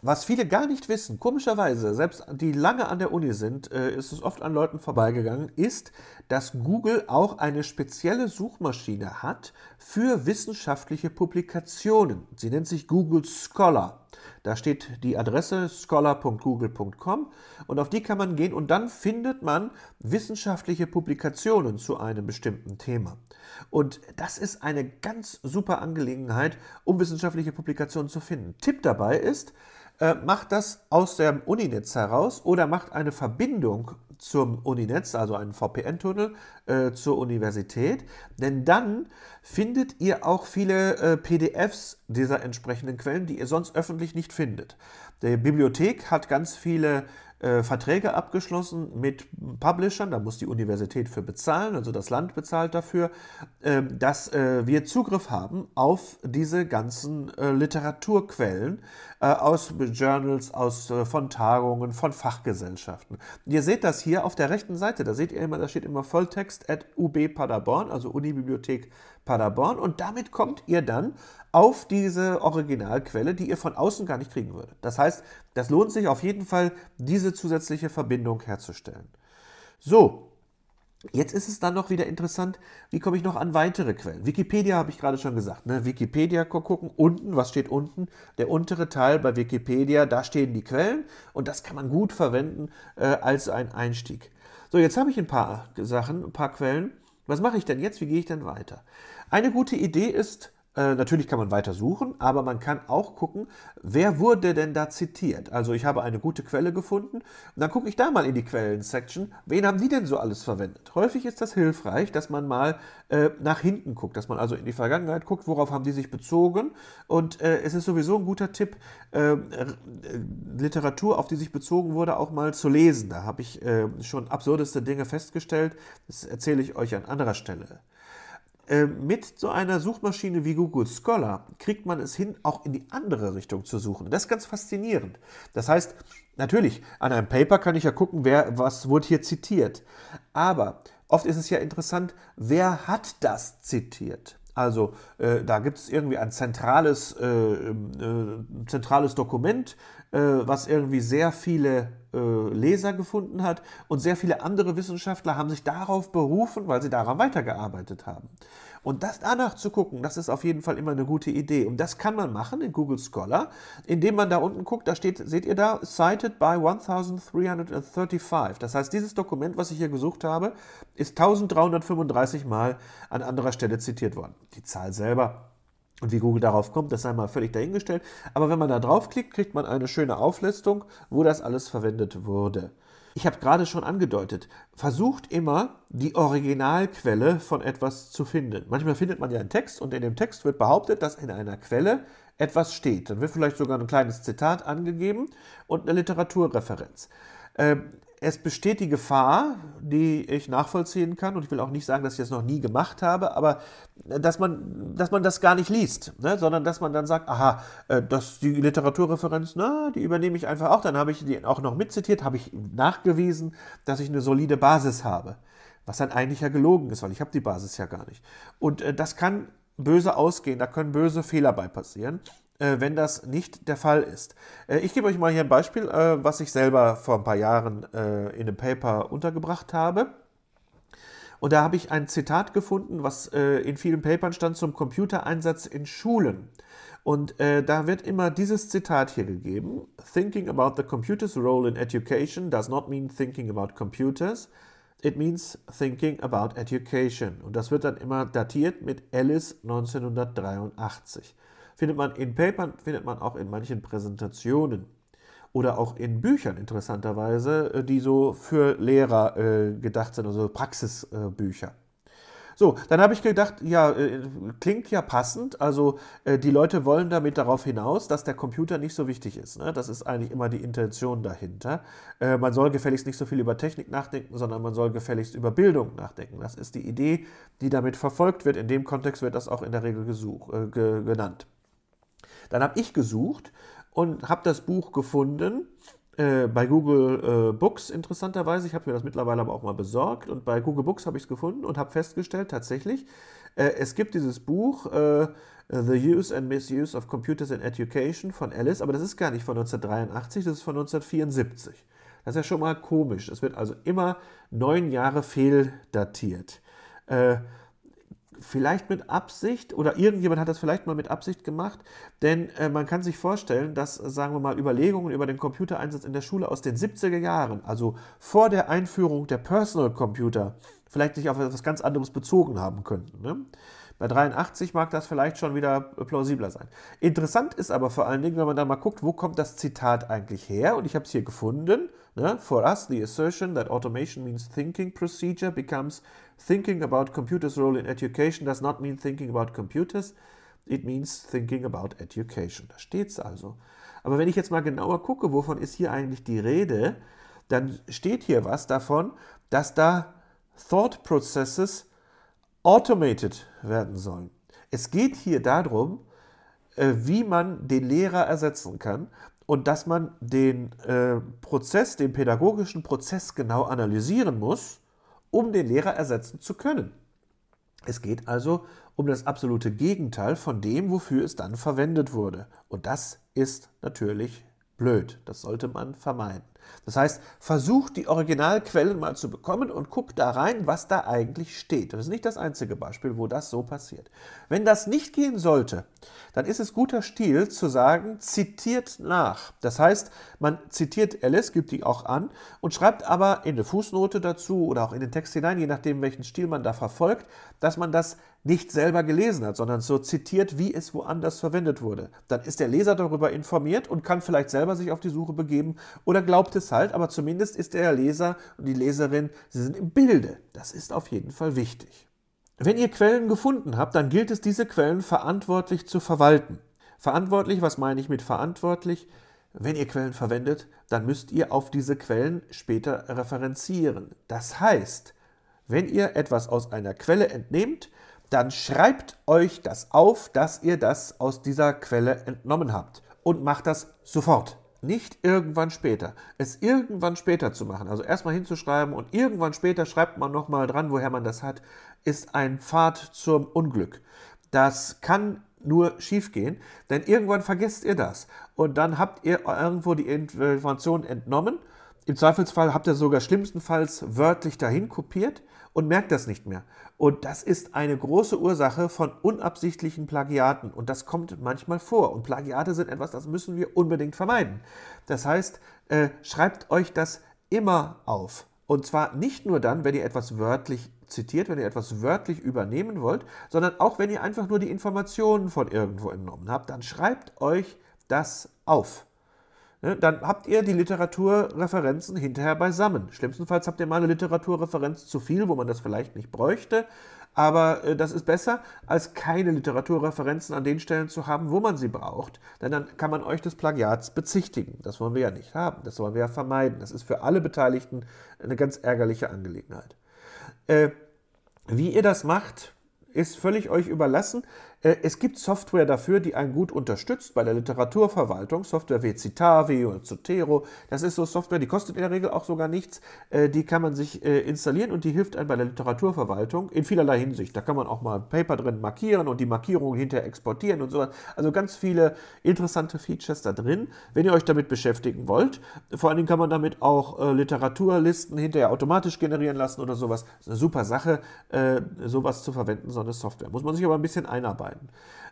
Was viele gar nicht wissen, komischerweise, selbst die lange an der Uni sind, äh, ist es oft an Leuten vorbeigegangen, ist, dass Google auch eine spezielle Suchmaschine hat für wissenschaftliche Publikationen. Sie nennt sich Google Scholar. Da steht die Adresse scholar.google.com und auf die kann man gehen und dann findet man wissenschaftliche Publikationen zu einem bestimmten Thema. Und das ist eine ganz super Angelegenheit, um wissenschaftliche Publikationen zu finden. Tipp dabei ist, äh, macht das aus dem Uninetz heraus oder macht eine Verbindung zum Uninetz, also einen VPN-Tunnel äh, zur Universität, denn dann findet ihr auch viele äh, PDFs dieser entsprechenden Quellen, die ihr sonst öffentlich nicht findet. Die Bibliothek hat ganz viele äh, Verträge abgeschlossen mit Publishern, da muss die Universität für bezahlen, also das Land bezahlt dafür, äh, dass äh, wir Zugriff haben auf diese ganzen äh, Literaturquellen äh, aus Journals, aus, äh, von Tagungen, von Fachgesellschaften. Ihr seht das hier auf der rechten Seite, da seht ihr immer, da steht immer Volltext at UB Paderborn, also Unibibliothek Paderborn und damit kommt ihr dann auf diese Originalquelle, die ihr von außen gar nicht kriegen würdet. Das heißt, das lohnt sich auf jeden Fall, diese zusätzliche Verbindung herzustellen. So, Jetzt ist es dann noch wieder interessant, wie komme ich noch an weitere Quellen? Wikipedia habe ich gerade schon gesagt. Ne? Wikipedia gucken, unten, was steht unten? Der untere Teil bei Wikipedia, da stehen die Quellen und das kann man gut verwenden äh, als ein Einstieg. So, jetzt habe ich ein paar Sachen, ein paar Quellen. Was mache ich denn jetzt? Wie gehe ich denn weiter? Eine gute Idee ist, äh, natürlich kann man weiter suchen, aber man kann auch gucken, wer wurde denn da zitiert. Also ich habe eine gute Quelle gefunden und dann gucke ich da mal in die Quellen-Section, wen haben die denn so alles verwendet. Häufig ist das hilfreich, dass man mal äh, nach hinten guckt, dass man also in die Vergangenheit guckt, worauf haben die sich bezogen. Und äh, es ist sowieso ein guter Tipp, ähm, äh, Literatur, auf die sich bezogen wurde, auch mal zu lesen. Da habe ich äh, schon absurdeste Dinge festgestellt. Das erzähle ich euch an anderer Stelle. Äh, mit so einer Suchmaschine wie Google Scholar kriegt man es hin, auch in die andere Richtung zu suchen. Das ist ganz faszinierend. Das heißt, natürlich, an einem Paper kann ich ja gucken, wer, was wurde hier zitiert. Aber oft ist es ja interessant, wer hat das zitiert? Also äh, da gibt es irgendwie ein zentrales, äh, ähm, äh, zentrales Dokument, äh, was irgendwie sehr viele äh, Leser gefunden hat. Und sehr viele andere Wissenschaftler haben sich darauf berufen, weil sie daran weitergearbeitet haben. Und das danach zu gucken, das ist auf jeden Fall immer eine gute Idee. Und das kann man machen in Google Scholar, indem man da unten guckt, da steht, seht ihr da, cited by 1335. Das heißt, dieses Dokument, was ich hier gesucht habe, ist 1335 Mal an anderer Stelle zitiert worden. Die Zahl selber und wie Google darauf kommt, das sei mal völlig dahingestellt. Aber wenn man da draufklickt, kriegt man eine schöne Auflistung, wo das alles verwendet wurde. Ich habe gerade schon angedeutet, versucht immer, die Originalquelle von etwas zu finden. Manchmal findet man ja einen Text und in dem Text wird behauptet, dass in einer Quelle etwas steht. Dann wird vielleicht sogar ein kleines Zitat angegeben und eine Literaturreferenz. Ähm, es besteht die Gefahr, die ich nachvollziehen kann, und ich will auch nicht sagen, dass ich das noch nie gemacht habe, aber äh, dass man, dass man das gar nicht liest, ne? sondern dass man dann sagt, aha, äh, das, die Literaturreferenz, na, die übernehme ich einfach auch, dann habe ich die auch noch mitzitiert, habe ich nachgewiesen, dass ich eine solide Basis habe. Was dann eigentlich ja gelogen ist, weil ich habe die Basis ja gar nicht. Und äh, das kann böse ausgehen, da können böse Fehler bei passieren. Äh, wenn das nicht der Fall ist. Äh, ich gebe euch mal hier ein Beispiel, äh, was ich selber vor ein paar Jahren in einem Paper untergebracht habe. Und da habe ich ein Zitat gefunden, was in vielen Papern stand zum Computereinsatz in Schulen. Und äh, da wird immer dieses Zitat hier gegeben: Thinking about the computer's role in education does not mean thinking about computers. It means thinking about education. Und das wird dann immer datiert mit Alice 1983 findet man in Papern, findet man auch in manchen Präsentationen oder auch in Büchern interessanterweise, äh, die so für Lehrer äh, gedacht sind, also Praxisbücher. Äh, so, dann habe ich gedacht, ja, äh, klingt ja passend. Also äh, die Leute wollen damit darauf hinaus, dass der Computer nicht so wichtig ist. Ne? Das ist eigentlich immer die Intention dahinter. Äh, man soll gefälligst nicht so viel über Technik nachdenken, sondern man soll gefälligst über Bildung nachdenken. Das ist die Idee, die damit verfolgt wird. In dem Kontext wird das auch in der Regel gesuch, ge genannt. Dann habe ich gesucht und habe das Buch gefunden äh, bei Google äh, Books interessanterweise. Ich habe mir das mittlerweile aber auch mal besorgt und bei Google Books habe ich es gefunden und habe festgestellt, tatsächlich, äh, es gibt dieses Buch äh, The Use and Misuse of Computers in Education von Alice, aber das ist gar nicht von 1983, das ist von 1974. Das ist ja schon mal komisch. Es wird also immer neun Jahre fehldatiert. Äh, vielleicht mit Absicht oder irgendjemand hat das vielleicht mal mit Absicht gemacht, denn äh, man kann sich vorstellen, dass, äh, sagen wir mal, Überlegungen über den Computereinsatz in der Schule aus den 70er Jahren, also vor der Einführung der Personal Computer, vielleicht sich auf etwas ganz anderes bezogen haben könnten. Ne? Bei 83 mag das vielleicht schon wieder plausibler sein. Interessant ist aber vor allen Dingen, wenn man da mal guckt, wo kommt das Zitat eigentlich her? Und ich habe es hier gefunden. Yeah? For us, the assertion that automation means thinking procedure becomes thinking about computers' role in education does not mean thinking about computers, it means thinking about education. Da steht es also. Aber wenn ich jetzt mal genauer gucke, wovon ist hier eigentlich die Rede, dann steht hier was davon, dass da Thought Processes automated werden sollen. Es geht hier darum, äh, wie man den Lehrer ersetzen kann und dass man den äh, Prozess, den pädagogischen Prozess genau analysieren muss, um den Lehrer ersetzen zu können. Es geht also um das absolute Gegenteil von dem, wofür es dann verwendet wurde. Und das ist natürlich blöd. Das sollte man vermeiden. Das heißt, versucht die Originalquellen mal zu bekommen und guckt da rein, was da eigentlich steht. Das ist nicht das einzige Beispiel, wo das so passiert. Wenn das nicht gehen sollte, dann ist es guter Stil zu sagen, zitiert nach. Das heißt, man zitiert Alice, gibt die auch an und schreibt aber in eine Fußnote dazu oder auch in den Text hinein, je nachdem, welchen Stil man da verfolgt, dass man das nicht selber gelesen hat, sondern so zitiert, wie es woanders verwendet wurde. Dann ist der Leser darüber informiert und kann vielleicht selber sich auf die Suche begeben oder glaubt es halt, aber zumindest ist der Leser und die Leserin, sie sind im Bilde. Das ist auf jeden Fall wichtig. Wenn ihr Quellen gefunden habt, dann gilt es, diese Quellen verantwortlich zu verwalten. Verantwortlich, was meine ich mit verantwortlich? Wenn ihr Quellen verwendet, dann müsst ihr auf diese Quellen später referenzieren. Das heißt, wenn ihr etwas aus einer Quelle entnehmt, dann schreibt euch das auf, dass ihr das aus dieser Quelle entnommen habt und macht das sofort nicht irgendwann später. Es irgendwann später zu machen, also erstmal hinzuschreiben und irgendwann später schreibt man nochmal dran, woher man das hat, ist ein Pfad zum Unglück. Das kann nur schiefgehen, denn irgendwann vergesst ihr das und dann habt ihr irgendwo die Information entnommen. Im Zweifelsfall habt ihr sogar schlimmstenfalls wörtlich dahin kopiert und merkt das nicht mehr. Und das ist eine große Ursache von unabsichtlichen Plagiaten. Und das kommt manchmal vor. Und Plagiate sind etwas, das müssen wir unbedingt vermeiden. Das heißt, äh, schreibt euch das immer auf. Und zwar nicht nur dann, wenn ihr etwas wörtlich zitiert, wenn ihr etwas wörtlich übernehmen wollt, sondern auch wenn ihr einfach nur die Informationen von irgendwo entnommen habt, dann schreibt euch das auf. Ne, dann habt ihr die Literaturreferenzen hinterher beisammen. Schlimmstenfalls habt ihr mal eine Literaturreferenz zu viel, wo man das vielleicht nicht bräuchte. Aber äh, das ist besser, als keine Literaturreferenzen an den Stellen zu haben, wo man sie braucht. Denn dann kann man euch des Plagiats bezichtigen. Das wollen wir ja nicht haben. Das wollen wir ja vermeiden. Das ist für alle Beteiligten eine ganz ärgerliche Angelegenheit. Äh, wie ihr das macht, ist völlig euch überlassen. Äh, es gibt Software dafür, die einen gut unterstützt bei der Literaturverwaltung. Software wie Citavi oder Zotero. Das ist so Software, die kostet in der Regel auch sogar nichts. Äh, die kann man sich äh, installieren und die hilft einem bei der Literaturverwaltung in vielerlei Hinsicht. Da kann man auch mal ein Paper drin markieren und die Markierung hinterher exportieren und so. Also ganz viele interessante Features da drin, wenn ihr euch damit beschäftigen wollt. Vor allen Dingen kann man damit auch Literaturlisten hinterher automatisch generieren lassen oder sowas. Das ist eine super Sache, sowas zu verwenden, so eine Software. Muss man sich aber ein bisschen einarbeiten. God.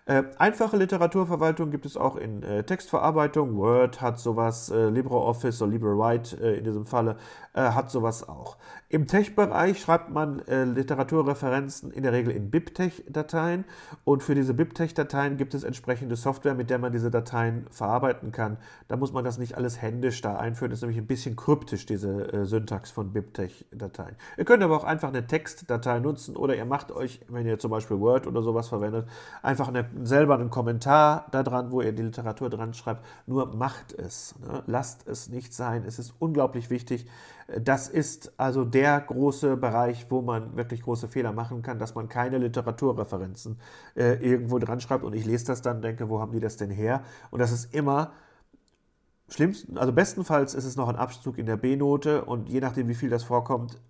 Äh, einfache Literaturverwaltung gibt es auch in äh, Textverarbeitung. Word hat sowas, äh, LibreOffice oder LibreWrite äh, in diesem Falle äh, hat sowas auch. Im Tech-Bereich schreibt man Literaturreferenzen in der Regel in BibTeX-Dateien und für diese BibTeX-Dateien gibt es entsprechende Software, mit der man diese Dateien verarbeiten kann. Da muss man das nicht alles händisch da einführen, das ist nämlich ein bisschen kryptisch, diese Syntax von BibTeX-Dateien. Ihr könnt aber auch einfach eine Textdatei nutzen oder ihr macht euch, wenn ihr zum Beispiel Word oder sowas verwendet, einfach eine selber einen Kommentar da dran, wo ihr die Literatur dran schreibt. Nur macht es. Ne? Lasst es nicht sein. Es ist unglaublich wichtig. Das ist also der große Bereich, wo man wirklich große Fehler machen kann, dass man keine Literaturreferenzen äh, irgendwo dran schreibt. Und ich lese das dann, denke, wo haben die das denn her? Und das ist immer schlimmsten, also bestenfalls ist es noch ein Abzug in der B-Note und je nachdem, wie viel das vorkommt,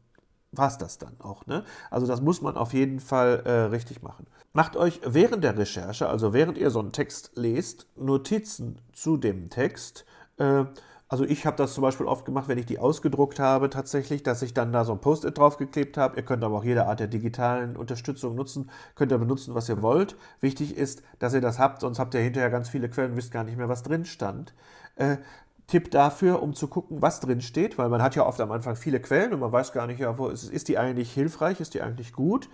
war es das dann auch. Ne? Also das muss man auf jeden Fall äh, richtig machen. Macht euch während der Recherche, also während ihr so einen Text lest, Notizen zu dem Text. Äh, also ich habe das zum Beispiel oft gemacht, wenn ich die ausgedruckt habe, tatsächlich, dass ich dann da so ein Post-it draufgeklebt habe. Ihr könnt aber auch jede Art der digitalen Unterstützung nutzen, könnt ihr benutzen, was ihr wollt. Wichtig ist, dass ihr das habt, sonst habt ihr hinterher ganz viele Quellen, und wisst gar nicht mehr, was drin stand. Äh, Tipp dafür, um zu gucken, was drin steht, weil man hat ja oft am Anfang viele Quellen und man weiß gar nicht, ja, wo ist, ist die eigentlich hilfreich, ist die eigentlich gut.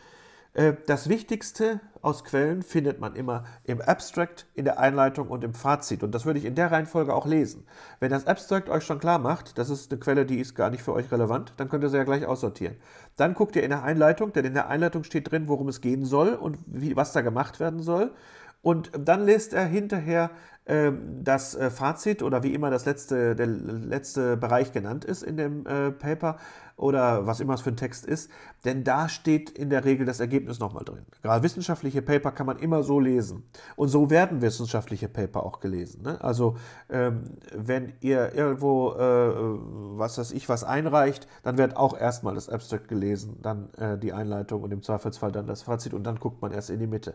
Äh, das Wichtigste aus Quellen findet man immer im Abstract, in der Einleitung und im Fazit. Und das würde ich in der Reihenfolge auch lesen. Wenn das Abstract euch schon klar macht, das ist eine Quelle, die ist gar nicht für euch relevant, dann könnt ihr sie ja gleich aussortieren. Dann guckt ihr in der Einleitung, denn in der Einleitung steht drin, worum es gehen soll und wie, was da gemacht werden soll. Und dann lässt er hinterher äh, das äh, Fazit oder wie immer das letzte, der letzte Bereich genannt ist in dem äh, Paper oder was immer es für ein Text ist, denn da steht in der Regel das Ergebnis nochmal drin. Gerade wissenschaftliche Paper kann man immer so lesen und so werden wissenschaftliche Paper auch gelesen. Ne? Also ähm, wenn ihr irgendwo, äh, was weiß ich, was einreicht, dann wird auch erstmal das Abstract gelesen, dann äh, die Einleitung und im Zweifelsfall dann das Fazit und dann guckt man erst in die Mitte.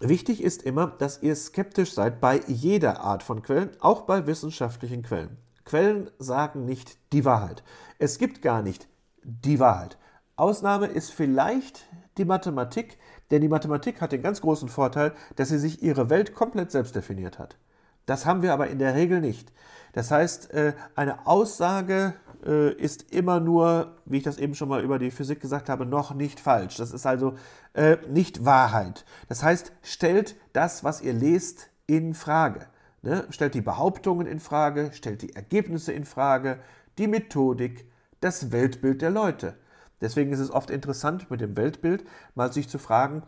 Wichtig ist immer, dass ihr skeptisch seid bei jeder Art von Quellen, auch bei wissenschaftlichen Quellen. Quellen sagen nicht die Wahrheit. Es gibt gar nicht die Wahrheit. Ausnahme ist vielleicht die Mathematik, denn die Mathematik hat den ganz großen Vorteil, dass sie sich ihre Welt komplett selbst definiert hat. Das haben wir aber in der Regel nicht. Das heißt, äh, eine Aussage äh, ist immer nur, wie ich das eben schon mal über die Physik gesagt habe, noch nicht falsch. Das ist also äh, nicht Wahrheit. Das heißt, stellt das, was ihr lest, in Frage. Ne? Stellt die Behauptungen in Frage, stellt die Ergebnisse in Frage, die Methodik, das Weltbild der Leute. Deswegen ist es oft interessant, mit dem Weltbild mal sich zu fragen,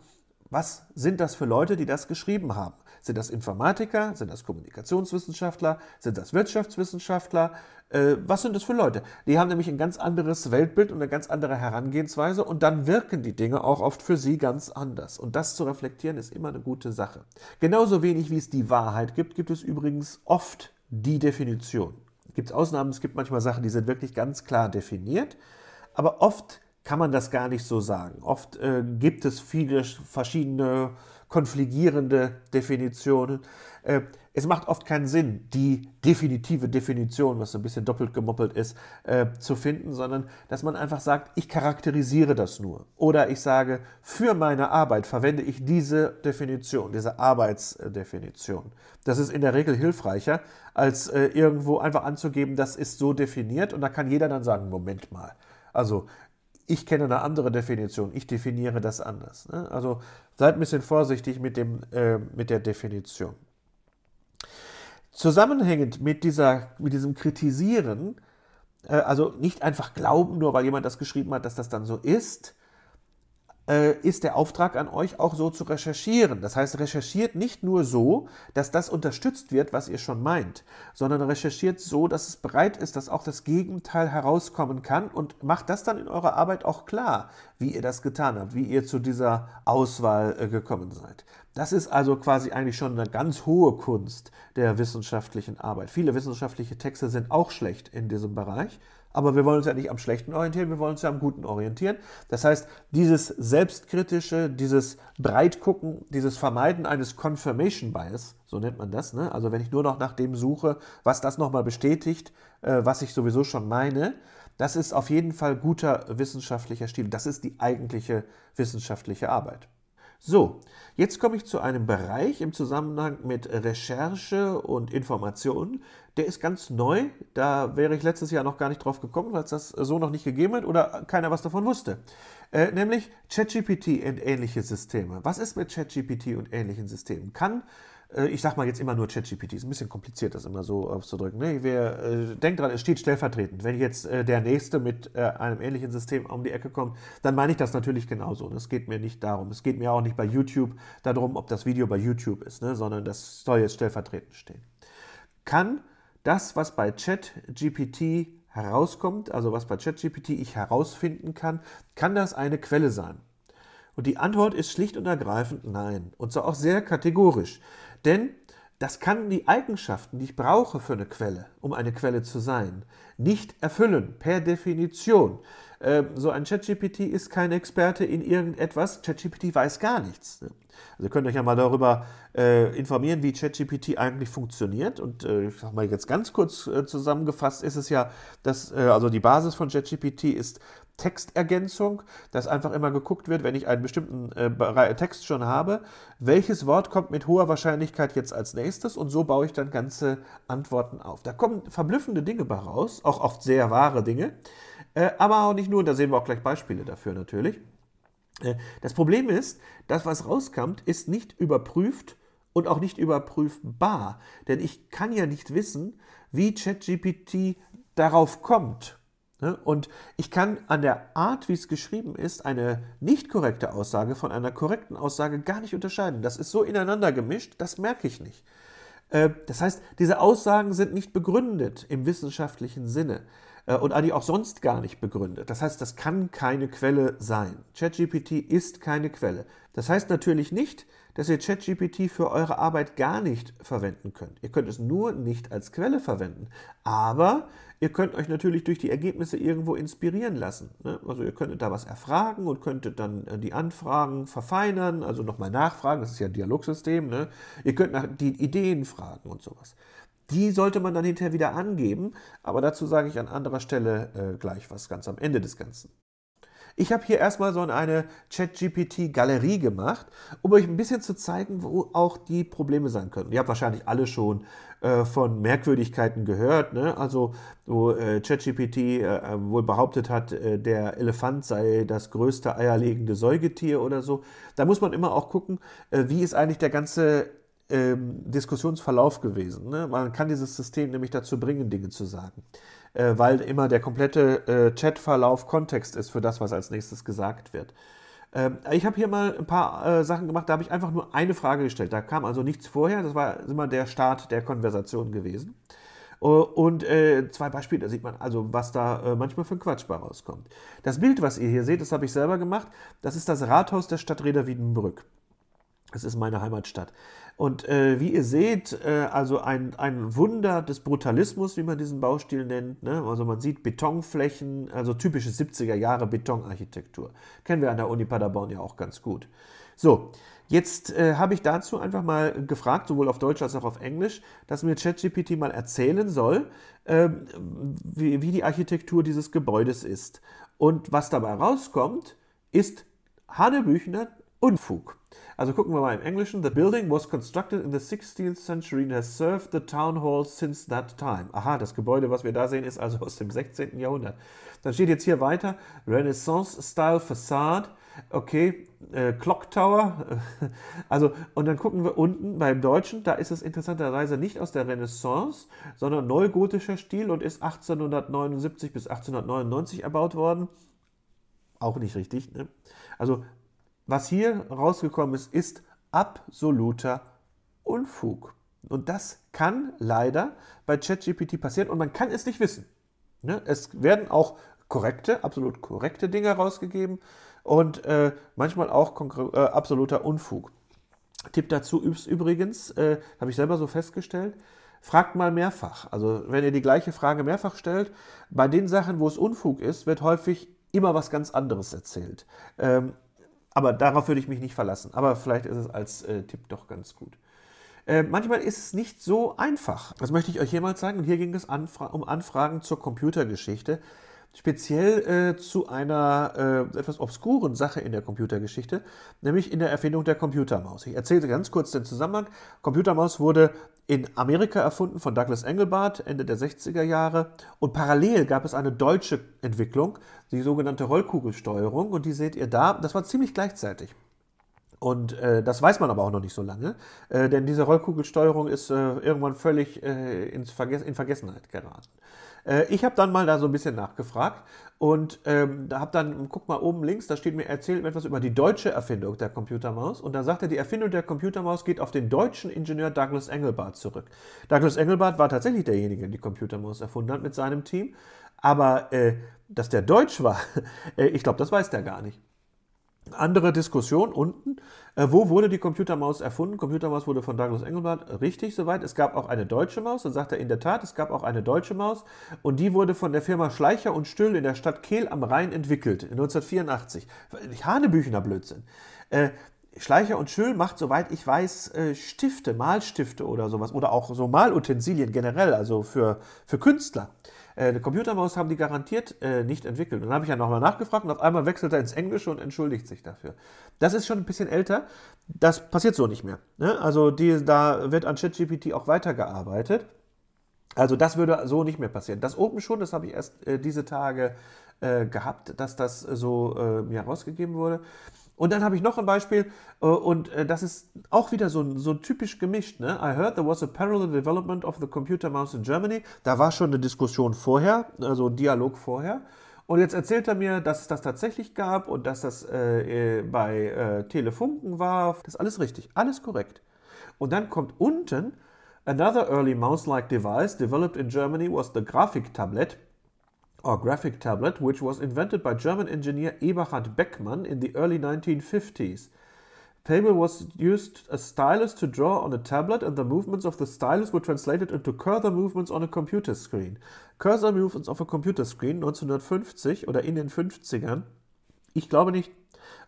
was sind das für Leute, die das geschrieben haben? Sind das Informatiker? Sind das Kommunikationswissenschaftler? Sind das Wirtschaftswissenschaftler? Äh, was sind das für Leute? Die haben nämlich ein ganz anderes Weltbild und eine ganz andere Herangehensweise und dann wirken die Dinge auch oft für sie ganz anders. Und das zu reflektieren ist immer eine gute Sache. Genauso wenig wie es die Wahrheit gibt, gibt es übrigens oft die Definition. Es gibt Ausnahmen, es gibt manchmal Sachen, die sind wirklich ganz klar definiert, aber oft kann man das gar nicht so sagen. Oft äh, gibt es viele verschiedene konfligierende Definitionen. Äh, es macht oft keinen Sinn, die definitive Definition, was so ein bisschen doppelt gemoppelt ist, äh, zu finden, sondern dass man einfach sagt, ich charakterisiere das nur. Oder ich sage, für meine Arbeit verwende ich diese Definition, diese Arbeitsdefinition. Das ist in der Regel hilfreicher, als äh, irgendwo einfach anzugeben, das ist so definiert und da kann jeder dann sagen, Moment mal. Also ich kenne eine andere Definition. Ich definiere das anders. Ne? Also seid ein bisschen vorsichtig mit, dem, äh, mit der Definition. Zusammenhängend mit, dieser, mit diesem Kritisieren, äh, also nicht einfach glauben, nur weil jemand das geschrieben hat, dass das dann so ist, äh, ist der Auftrag an euch auch so zu recherchieren. Das heißt, recherchiert nicht nur so, dass das unterstützt wird, was ihr schon meint, sondern recherchiert so, dass es bereit ist, dass auch das Gegenteil herauskommen kann und macht das dann in eurer Arbeit auch klar, wie ihr das getan habt, wie ihr zu dieser Auswahl äh, gekommen seid. Das ist also quasi eigentlich schon eine ganz hohe Kunst der wissenschaftlichen Arbeit. Viele wissenschaftliche Texte sind auch schlecht in diesem Bereich aber wir wollen uns ja nicht am Schlechten orientieren, wir wollen uns ja am Guten orientieren. Das heißt, dieses Selbstkritische, dieses Breitgucken, dieses Vermeiden eines Confirmation Bias, so nennt man das, ne? also wenn ich nur noch nach dem suche, was das nochmal bestätigt, äh, was ich sowieso schon meine, das ist auf jeden Fall guter wissenschaftlicher Stil. Das ist die eigentliche wissenschaftliche Arbeit. So, jetzt komme ich zu einem Bereich im Zusammenhang mit Recherche und Informationen, der ist ganz neu. Da wäre ich letztes Jahr noch gar nicht drauf gekommen, weil es das so noch nicht gegeben hat oder keiner was davon wusste. Äh, nämlich ChatGPT und ähnliche Systeme. Was ist mit ChatGPT und ähnlichen Systemen? Kann äh, ich sage mal jetzt immer nur ChatGPT, ist ein bisschen kompliziert, das immer so aufzudrücken. Ne? Wer, äh, denkt dran, es steht stellvertretend. Wenn jetzt äh, der Nächste mit äh, einem ähnlichen System um die Ecke kommt, dann meine ich das natürlich genauso. Ne? Es geht mir nicht darum. Es geht mir auch nicht bei YouTube darum, ob das Video bei YouTube ist, ne? sondern das soll jetzt stellvertretend stehen. Kann das, was bei ChatGPT herauskommt, also was bei ChatGPT ich herausfinden kann, kann das eine Quelle sein? Und die Antwort ist schlicht und ergreifend nein. Und zwar auch sehr kategorisch. Denn das kann die Eigenschaften, die ich brauche für eine Quelle, um eine Quelle zu sein, nicht erfüllen, per Definition. Ähm, so ein ChatGPT ist kein Experte in irgendetwas. ChatGPT weiß gar nichts. Ne? Also ihr könnt euch ja mal darüber äh, informieren, wie ChatGPT eigentlich funktioniert. Und äh, ich sage mal jetzt ganz kurz äh, zusammengefasst ist es ja, dass also die Basis von ChatGPT ist, Textergänzung, dass einfach immer geguckt wird, wenn ich einen bestimmten äh, Text schon habe, welches Wort kommt mit hoher Wahrscheinlichkeit jetzt als nächstes und so baue ich dann ganze Antworten auf. Da kommen verblüffende Dinge bei raus, auch oft sehr wahre Dinge, äh, aber auch nicht nur, da sehen wir auch gleich Beispiele dafür natürlich. Äh, das Problem ist, das, was rauskommt, ist nicht überprüft und auch nicht überprüfbar, denn ich kann ja nicht wissen, wie ChatGPT darauf kommt. Ne? Und ich kann an der Art, wie es geschrieben ist, eine nicht korrekte Aussage von einer korrekten Aussage gar nicht unterscheiden. Das ist so ineinander gemischt, das merke ich nicht. Äh, das heißt, diese Aussagen sind nicht begründet im wissenschaftlichen Sinne äh, und eigentlich auch sonst gar nicht begründet. Das heißt, das kann keine Quelle sein. ChatGPT ist keine Quelle. Das heißt natürlich nicht, dass ihr ChatGPT für eure Arbeit gar nicht verwenden könnt. Ihr könnt es nur nicht als Quelle verwenden. Aber ihr könnt euch natürlich durch die Ergebnisse irgendwo inspirieren lassen. Ne? Also ihr könntet da was erfragen und könntet dann äh, die Anfragen verfeinern, also nochmal nachfragen, das ist ja ein Dialogsystem. Ne? Ihr könnt nach die Ideen fragen und sowas. Die sollte man dann hinterher wieder angeben, aber dazu sage ich an anderer Stelle äh, gleich was ganz am Ende des Ganzen. Ich habe hier erstmal so eine ChatGPT-Galerie gemacht, um euch ein bisschen zu zeigen, wo auch die Probleme sein können. Ihr habt wahrscheinlich alle schon äh, von Merkwürdigkeiten gehört, ne? also wo äh, ChatGPT äh, äh, wohl behauptet hat, äh, der Elefant sei das größte eierlegende Säugetier oder so. Da muss man immer auch gucken, wie ist eigentlich der ganze ähm, Diskussionsverlauf gewesen. Ne? Man kann dieses System nämlich dazu bringen, Dinge zu sagen äh, weil immer der komplette äh, Chatverlauf Kontext ist für das, was als nächstes gesagt wird. Ähm, ich habe hier mal ein paar äh, Sachen gemacht, da habe ich einfach nur eine Frage gestellt. Da kam also nichts vorher, das war immer der Start der Konversation gewesen. Äh, und äh, zwei Beispiele, da sieht man also, was da äh, manchmal für ein Quatsch bei rauskommt. Das Bild, was ihr hier seht, das habe ich selber gemacht. Das ist das Rathaus der Stadt Reda-Wiedenbrück. Das ist meine Heimatstadt. Und äh, wie ihr seht, äh, also ein, ein Wunder des Brutalismus, wie man diesen Baustil nennt. Ne? Also man sieht Betonflächen, also typische 70er Jahre Betonarchitektur. Kennen wir an der Uni Paderborn ja auch ganz gut. So, Jetzt äh, habe ich dazu einfach mal gefragt, sowohl auf Deutsch als auch auf Englisch, dass mir ChatGPT mal erzählen soll, ähm, wie, wie, die Architektur dieses Gebäudes ist. Und was dabei rauskommt, ist Hanebüchner Unfug. Also gucken wir mal im Englischen. The building was constructed in the 16th century and has served the town hall since that time. Aha, das Gebäude, was wir da sehen, ist also aus dem 16. Jahrhundert. Dann steht jetzt hier weiter Renaissance-Style Facade. Okay, äh, Clock Tower. also, und dann gucken wir unten beim Deutschen, da ist es interessanterweise nicht aus der Renaissance, sondern neugotischer Stil und ist 1879 bis 1899 erbaut worden. Auch nicht richtig. Ne? Also was hier rausgekommen ist, ist absoluter Unfug. Und das kann leider bei ChatGPT passieren und man kann es nicht wissen. Ne? Es werden auch korrekte, absolut korrekte Dinge rausgegeben und äh, manchmal auch äh, absoluter Unfug. Tipp dazu übrigens, äh, habe ich selber so festgestellt, fragt mal mehrfach. Also wenn ihr die gleiche Frage mehrfach stellt, bei den Sachen, wo es Unfug ist, wird häufig immer was ganz anderes erzählt. Ähm, aber darauf würde ich mich nicht verlassen. Aber vielleicht ist es als äh, Tipp doch ganz gut. Äh, manchmal ist es nicht so einfach. Das möchte ich euch hier mal zeigen. Und hier ging es anfra um Anfragen zur Computergeschichte. Speziell äh, zu einer äh, etwas obskuren Sache in der Computergeschichte, nämlich in der Erfindung der Computermaus. Ich erzähle ganz kurz den Zusammenhang. Computermaus wurde in Amerika erfunden von Douglas Engelbart Ende der 60er Jahre. Und parallel gab es eine deutsche Entwicklung, die sogenannte Rollkugelsteuerung. Und die seht ihr da. Das war ziemlich gleichzeitig. Und äh, das weiß man aber auch noch nicht so lange, äh, denn diese Rollkugelsteuerung ist äh, irgendwann völlig äh, ins Verges in Vergessenheit geraten. Äh, ich habe dann mal da so ein bisschen nachgefragt und ähm, da habe dann, guck mal oben links, da steht mir, erzählt mir etwas über die deutsche Erfindung der Computermaus. Und da sagt er, die Erfindung der Computermaus geht auf den deutschen Ingenieur Douglas Engelbart zurück. Douglas Engelbart war tatsächlich derjenige, der die Computermaus erfunden hat mit seinem Team. Aber äh, dass der deutsch war, äh, ich glaube, das weiß der gar nicht. Andere Diskussion unten. Äh, wo wurde die Computermaus erfunden? Computermaus wurde von Douglas Engelbart richtig soweit. Es gab auch eine deutsche Maus. Dann sagt er in der Tat, es gab auch eine deutsche Maus. Und die wurde von der Firma Schleicher und Stüll in der Stadt Kehl am Rhein entwickelt, 1984. Hanebüchener Blödsinn. Äh, Schleicher und Schöll macht, soweit ich weiß, äh, Stifte, Malstifte oder sowas. Oder auch so Malutensilien generell, also für, für Künstler. Äh, eine Computermaus haben die garantiert äh, nicht entwickelt. Und dann habe ich ja nochmal nachgefragt und auf einmal wechselt er ins Englische und entschuldigt sich dafür. Das ist schon ein bisschen älter. Das passiert so nicht mehr. Ne? Also die, da wird an ChatGPT auch weitergearbeitet. Also das würde so nicht mehr passieren. Das Open schon, das habe ich erst äh, diese Tage äh, gehabt, dass das so äh, mir äh, ja, rausgegeben wurde. Und dann habe ich noch ein Beispiel, äh, und äh, das ist auch wieder so, so typisch gemischt. Ne? I heard there was a parallel development of the computer mouse in Germany. Da war schon eine Diskussion vorher, also ein Dialog vorher. Und jetzt erzählt er mir, dass es das tatsächlich gab und dass das äh, äh bei äh, Telefunken war. Das ist alles richtig, alles korrekt. Und dann kommt unten, another early mouse-like device developed in Germany was the Graphic Tablet or graphic tablet, which was invented by German engineer Eberhard Beckmann in the early 1950s. Table was used a stylus to draw on a tablet, and the movements of the stylus were translated into cursor movements on a computer screen. Cursor Movements of a Computer Screen 1950 oder in den 50ern. Ich glaube nicht.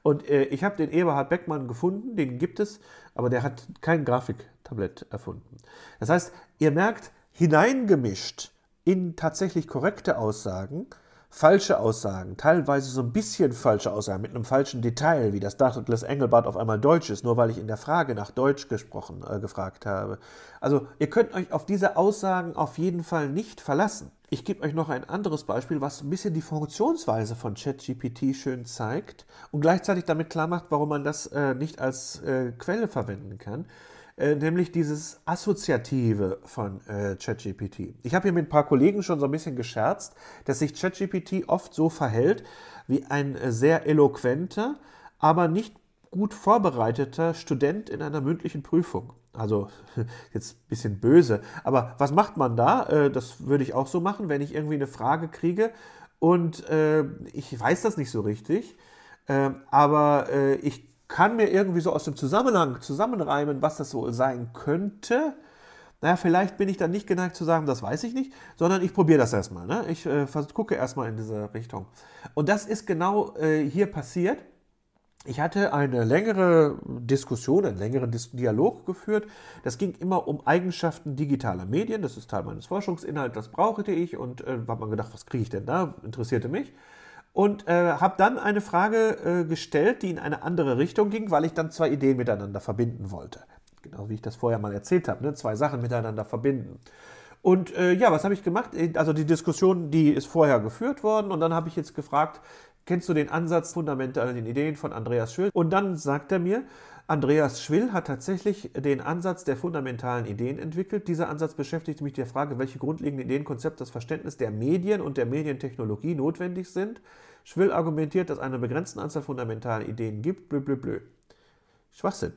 Und äh, ich habe den Eberhard Beckmann gefunden, den gibt es, aber der hat kein Grafiktablett erfunden. Das heißt, ihr merkt, hineingemischt in tatsächlich korrekte Aussagen, falsche Aussagen, teilweise so ein bisschen falsche Aussagen mit einem falschen Detail, wie das Douglas Engelbart auf einmal Deutsch ist, nur weil ich in der Frage nach Deutsch gesprochen äh, gefragt habe. Also ihr könnt euch auf diese Aussagen auf jeden Fall nicht verlassen. Ich gebe euch noch ein anderes Beispiel, was ein bisschen die Funktionsweise von ChatGPT schön zeigt und gleichzeitig damit klar macht, warum man das äh, nicht als äh, Quelle verwenden kann. Äh, nämlich dieses Assoziative von äh, ChatGPT. Ich habe hier mit ein paar Kollegen schon so ein bisschen gescherzt, dass sich ChatGPT oft so verhält wie ein äh, sehr eloquenter, aber nicht gut vorbereiteter Student in einer mündlichen Prüfung. Also jetzt ein bisschen böse, aber was macht man da? Äh, das würde ich auch so machen, wenn ich irgendwie eine Frage kriege und ich weiß das nicht so richtig, aber ich kann mir irgendwie so aus dem Zusammenhang zusammenreimen, was das wohl sein könnte. Naja, vielleicht bin ich dann nicht geneigt zu sagen, das weiß ich nicht, sondern ich probiere das erstmal. Ne? Ich äh, gucke erstmal in diese Richtung. Und das ist genau äh, hier passiert. Ich hatte eine längere Diskussion, einen längeren Dialog geführt. Das ging immer um Eigenschaften digitaler Medien. Das ist Teil meines Forschungsinhalts, das brauchte ich. Und äh, habe man gedacht, was kriege ich denn da? Interessierte mich und äh, habe dann eine Frage äh, gestellt, die in eine andere Richtung ging, weil ich dann zwei Ideen miteinander verbinden wollte. Genau wie ich das vorher mal erzählt habe, ne? zwei Sachen miteinander verbinden. Und äh, ja, was habe ich gemacht? Äh, also die Diskussion, die ist vorher geführt worden und dann habe ich jetzt gefragt, kennst du den Ansatz fundamental also an den Ideen von Andreas Schüll? Und dann sagt er mir, Andreas Schwill hat tatsächlich den Ansatz der fundamentalen Ideen entwickelt. Dieser Ansatz beschäftigt mich mit der Frage, welche grundlegenden Ideenkonzepte das Verständnis der Medien und der Medientechnologie notwendig sind. Schwill argumentiert, dass es eine begrenzte Anzahl fundamentaler Ideen gibt. Blö, blö, blö. Schwachsinn.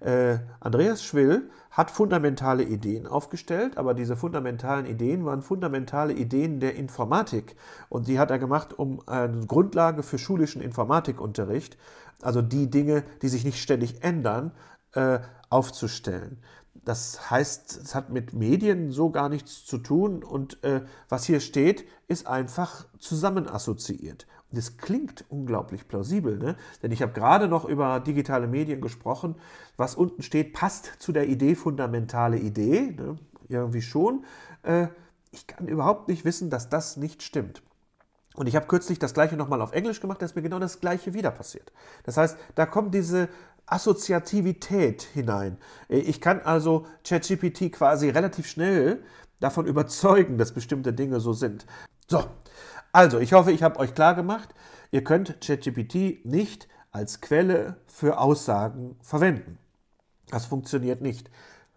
Äh, Andreas Schwill hat fundamentale Ideen aufgestellt, aber diese fundamentalen Ideen waren fundamentale Ideen der Informatik. Und die hat er gemacht, um eine Grundlage für schulischen Informatikunterricht also die Dinge, die sich nicht ständig ändern, äh, aufzustellen. Das heißt, es hat mit Medien so gar nichts zu tun und äh, was hier steht, ist einfach zusammen assoziiert. Und das klingt unglaublich plausibel, ne? denn ich habe gerade noch über digitale Medien gesprochen. Was unten steht, passt zu der Idee fundamentale Idee, ne? irgendwie schon. Äh, ich kann überhaupt nicht wissen, dass das nicht stimmt. Und ich habe kürzlich das gleiche nochmal auf Englisch gemacht, da ist mir genau das gleiche wieder passiert. Das heißt, da kommt diese Assoziativität hinein. Äh, ich kann also ChatGPT quasi relativ schnell davon überzeugen, dass bestimmte Dinge so sind. So, also ich hoffe, ich habe euch klar gemacht, ihr könnt ChatGPT nicht als Quelle für Aussagen verwenden. Das funktioniert nicht.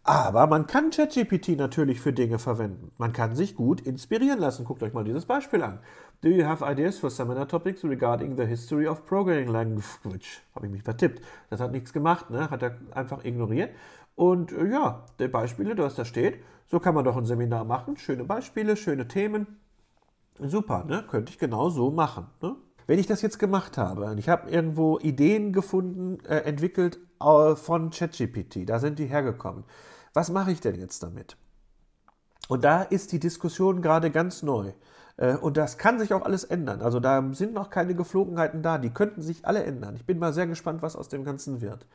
Aber man kann ChatGPT natürlich für Dinge verwenden. Man kann sich gut inspirieren lassen. Guckt euch mal dieses Beispiel an. Do you have ideas for seminar topics regarding the history of programming language? Habe ich mich vertippt. Das hat nichts gemacht, ne? hat er einfach ignoriert. Und äh, ja, die Beispiele, was da steht, so kann man doch ein Seminar machen. Schöne Beispiele, schöne Themen. Super, ne? könnte ich genau so machen. Ne? Wenn ich das jetzt gemacht habe und ich habe irgendwo Ideen gefunden, äh, entwickelt äh, von ChatGPT, da sind die hergekommen. Was mache ich denn jetzt damit? Und da ist die Diskussion gerade ganz neu. Äh, und das kann sich auch alles ändern. Also da sind noch keine Geflogenheiten da. Die könnten sich alle ändern. Ich bin mal sehr gespannt, was aus dem Ganzen wird.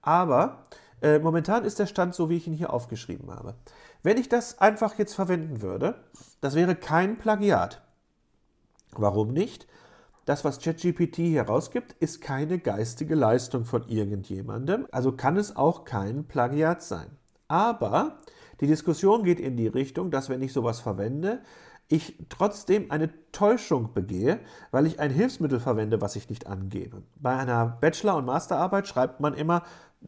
Aber äh, momentan ist der Stand so, wie ich ihn hier aufgeschrieben habe. Wenn ich das einfach jetzt verwenden würde, das wäre kein Plagiat. Warum nicht? das, was ChatGPT hier rausgibt, ist keine geistige Leistung von irgendjemandem, also kann es auch kein Plagiat sein. Aber die Diskussion geht in die Richtung, dass wenn ich sowas verwende, ich trotzdem eine Täuschung begehe, weil ich ein Hilfsmittel verwende, was ich nicht angebe. Bei einer Bachelor- und Masterarbeit schreibt man immer,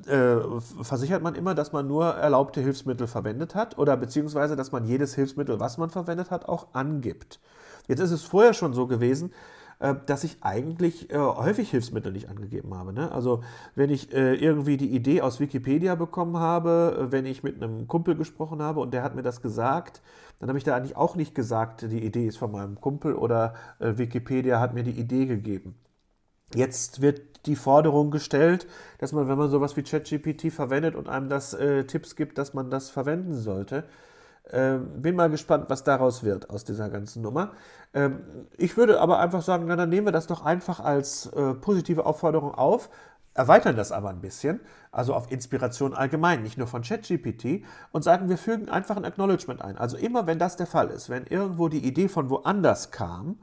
äh, versichert man immer, dass man nur erlaubte Hilfsmittel verwendet hat oder beziehungsweise, dass man jedes Hilfsmittel, was man verwendet hat, auch angibt. Jetzt ist es vorher schon so gewesen, äh, dass ich eigentlich äh, häufig Hilfsmittel nicht angegeben habe. Ne? Also wenn ich äh, irgendwie die Idee aus Wikipedia bekommen habe, wenn ich mit einem Kumpel gesprochen habe und der hat mir das gesagt, dann habe ich da eigentlich auch nicht gesagt, die Idee ist von meinem Kumpel oder Wikipedia hat mir die Idee gegeben. Jetzt wird die Forderung gestellt, dass man, wenn man sowas wie ChatGPT verwendet und einem das äh, Tipps gibt, dass man das verwenden sollte. Ähm, bin mal gespannt, was daraus wird aus dieser ganzen Nummer. Ähm, ich würde aber einfach sagen, na, dann nehmen wir das doch einfach als äh, positive Aufforderung auf, erweitern das aber ein bisschen, also auf Inspiration allgemein, nicht nur von ChatGPT, und sagen, wir fügen einfach ein Acknowledgement ein. Also immer, wenn das der Fall ist, wenn irgendwo die Idee von woanders kam,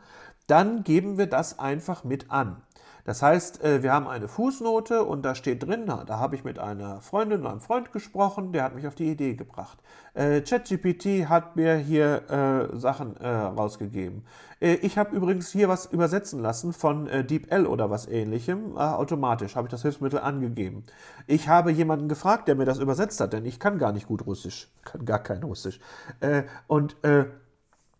dann geben wir das einfach mit an. Das heißt, äh, wir haben eine Fußnote und da steht drin, da habe ich mit einer Freundin oder einem Freund gesprochen, der hat mich auf die Idee gebracht. Äh, ChatGPT hat mir hier äh, Sachen rausgegeben. ich habe übrigens hier was übersetzen lassen von DeepL oder was ähnlichem. Ah, automatisch habe ich das Hilfsmittel angegeben. Ich habe jemanden gefragt, der mir das übersetzt hat, denn ich kann gar nicht gut Russisch, kann gar kein Russisch. und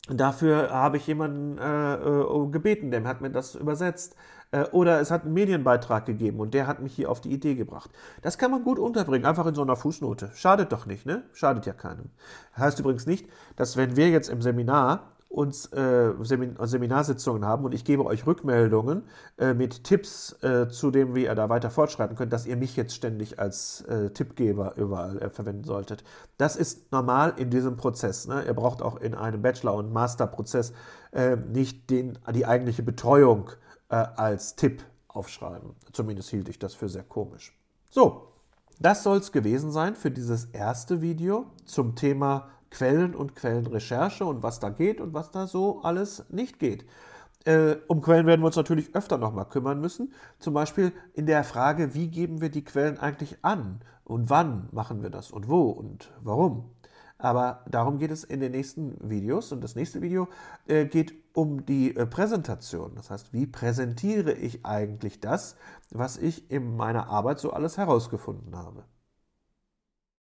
Dafür habe ich jemanden äh, äh, gebeten, der hat mir das übersetzt. Äh, oder es hat einen Medienbeitrag gegeben und der hat mich hier auf die Idee gebracht. Das kann man gut unterbringen, einfach in so einer Fußnote. Schadet doch nicht, ne? Schadet ja keinem. Heißt übrigens nicht, dass wenn wir jetzt im Seminar uns äh, Semin Seminarsitzungen haben und ich gebe euch Rückmeldungen äh, mit Tipps äh, zu dem, wie ihr da weiter fortschreiten könnt, dass ihr mich jetzt ständig als äh, Tippgeber überall äh, verwenden solltet. Das ist normal in diesem Prozess. Ne? Ihr braucht auch in einem Bachelor- und Masterprozess äh, nicht den, die eigentliche Betreuung als Tipp aufschreiben. Zumindest hielt ich das für sehr komisch. So, das soll es gewesen sein für dieses erste Video zum Thema Quellen und Quellenrecherche und was da geht und was da so alles nicht geht. Äh, um Quellen werden wir uns natürlich öfter nochmal kümmern müssen. Zum Beispiel in der Frage, wie geben wir die Quellen eigentlich an und wann machen wir das und wo und warum. Aber darum geht es in den nächsten Videos. Und das nächste Video äh, geht um die äh, Präsentation. Das heißt, wie präsentiere ich eigentlich das, was ich in meiner Arbeit so alles herausgefunden habe.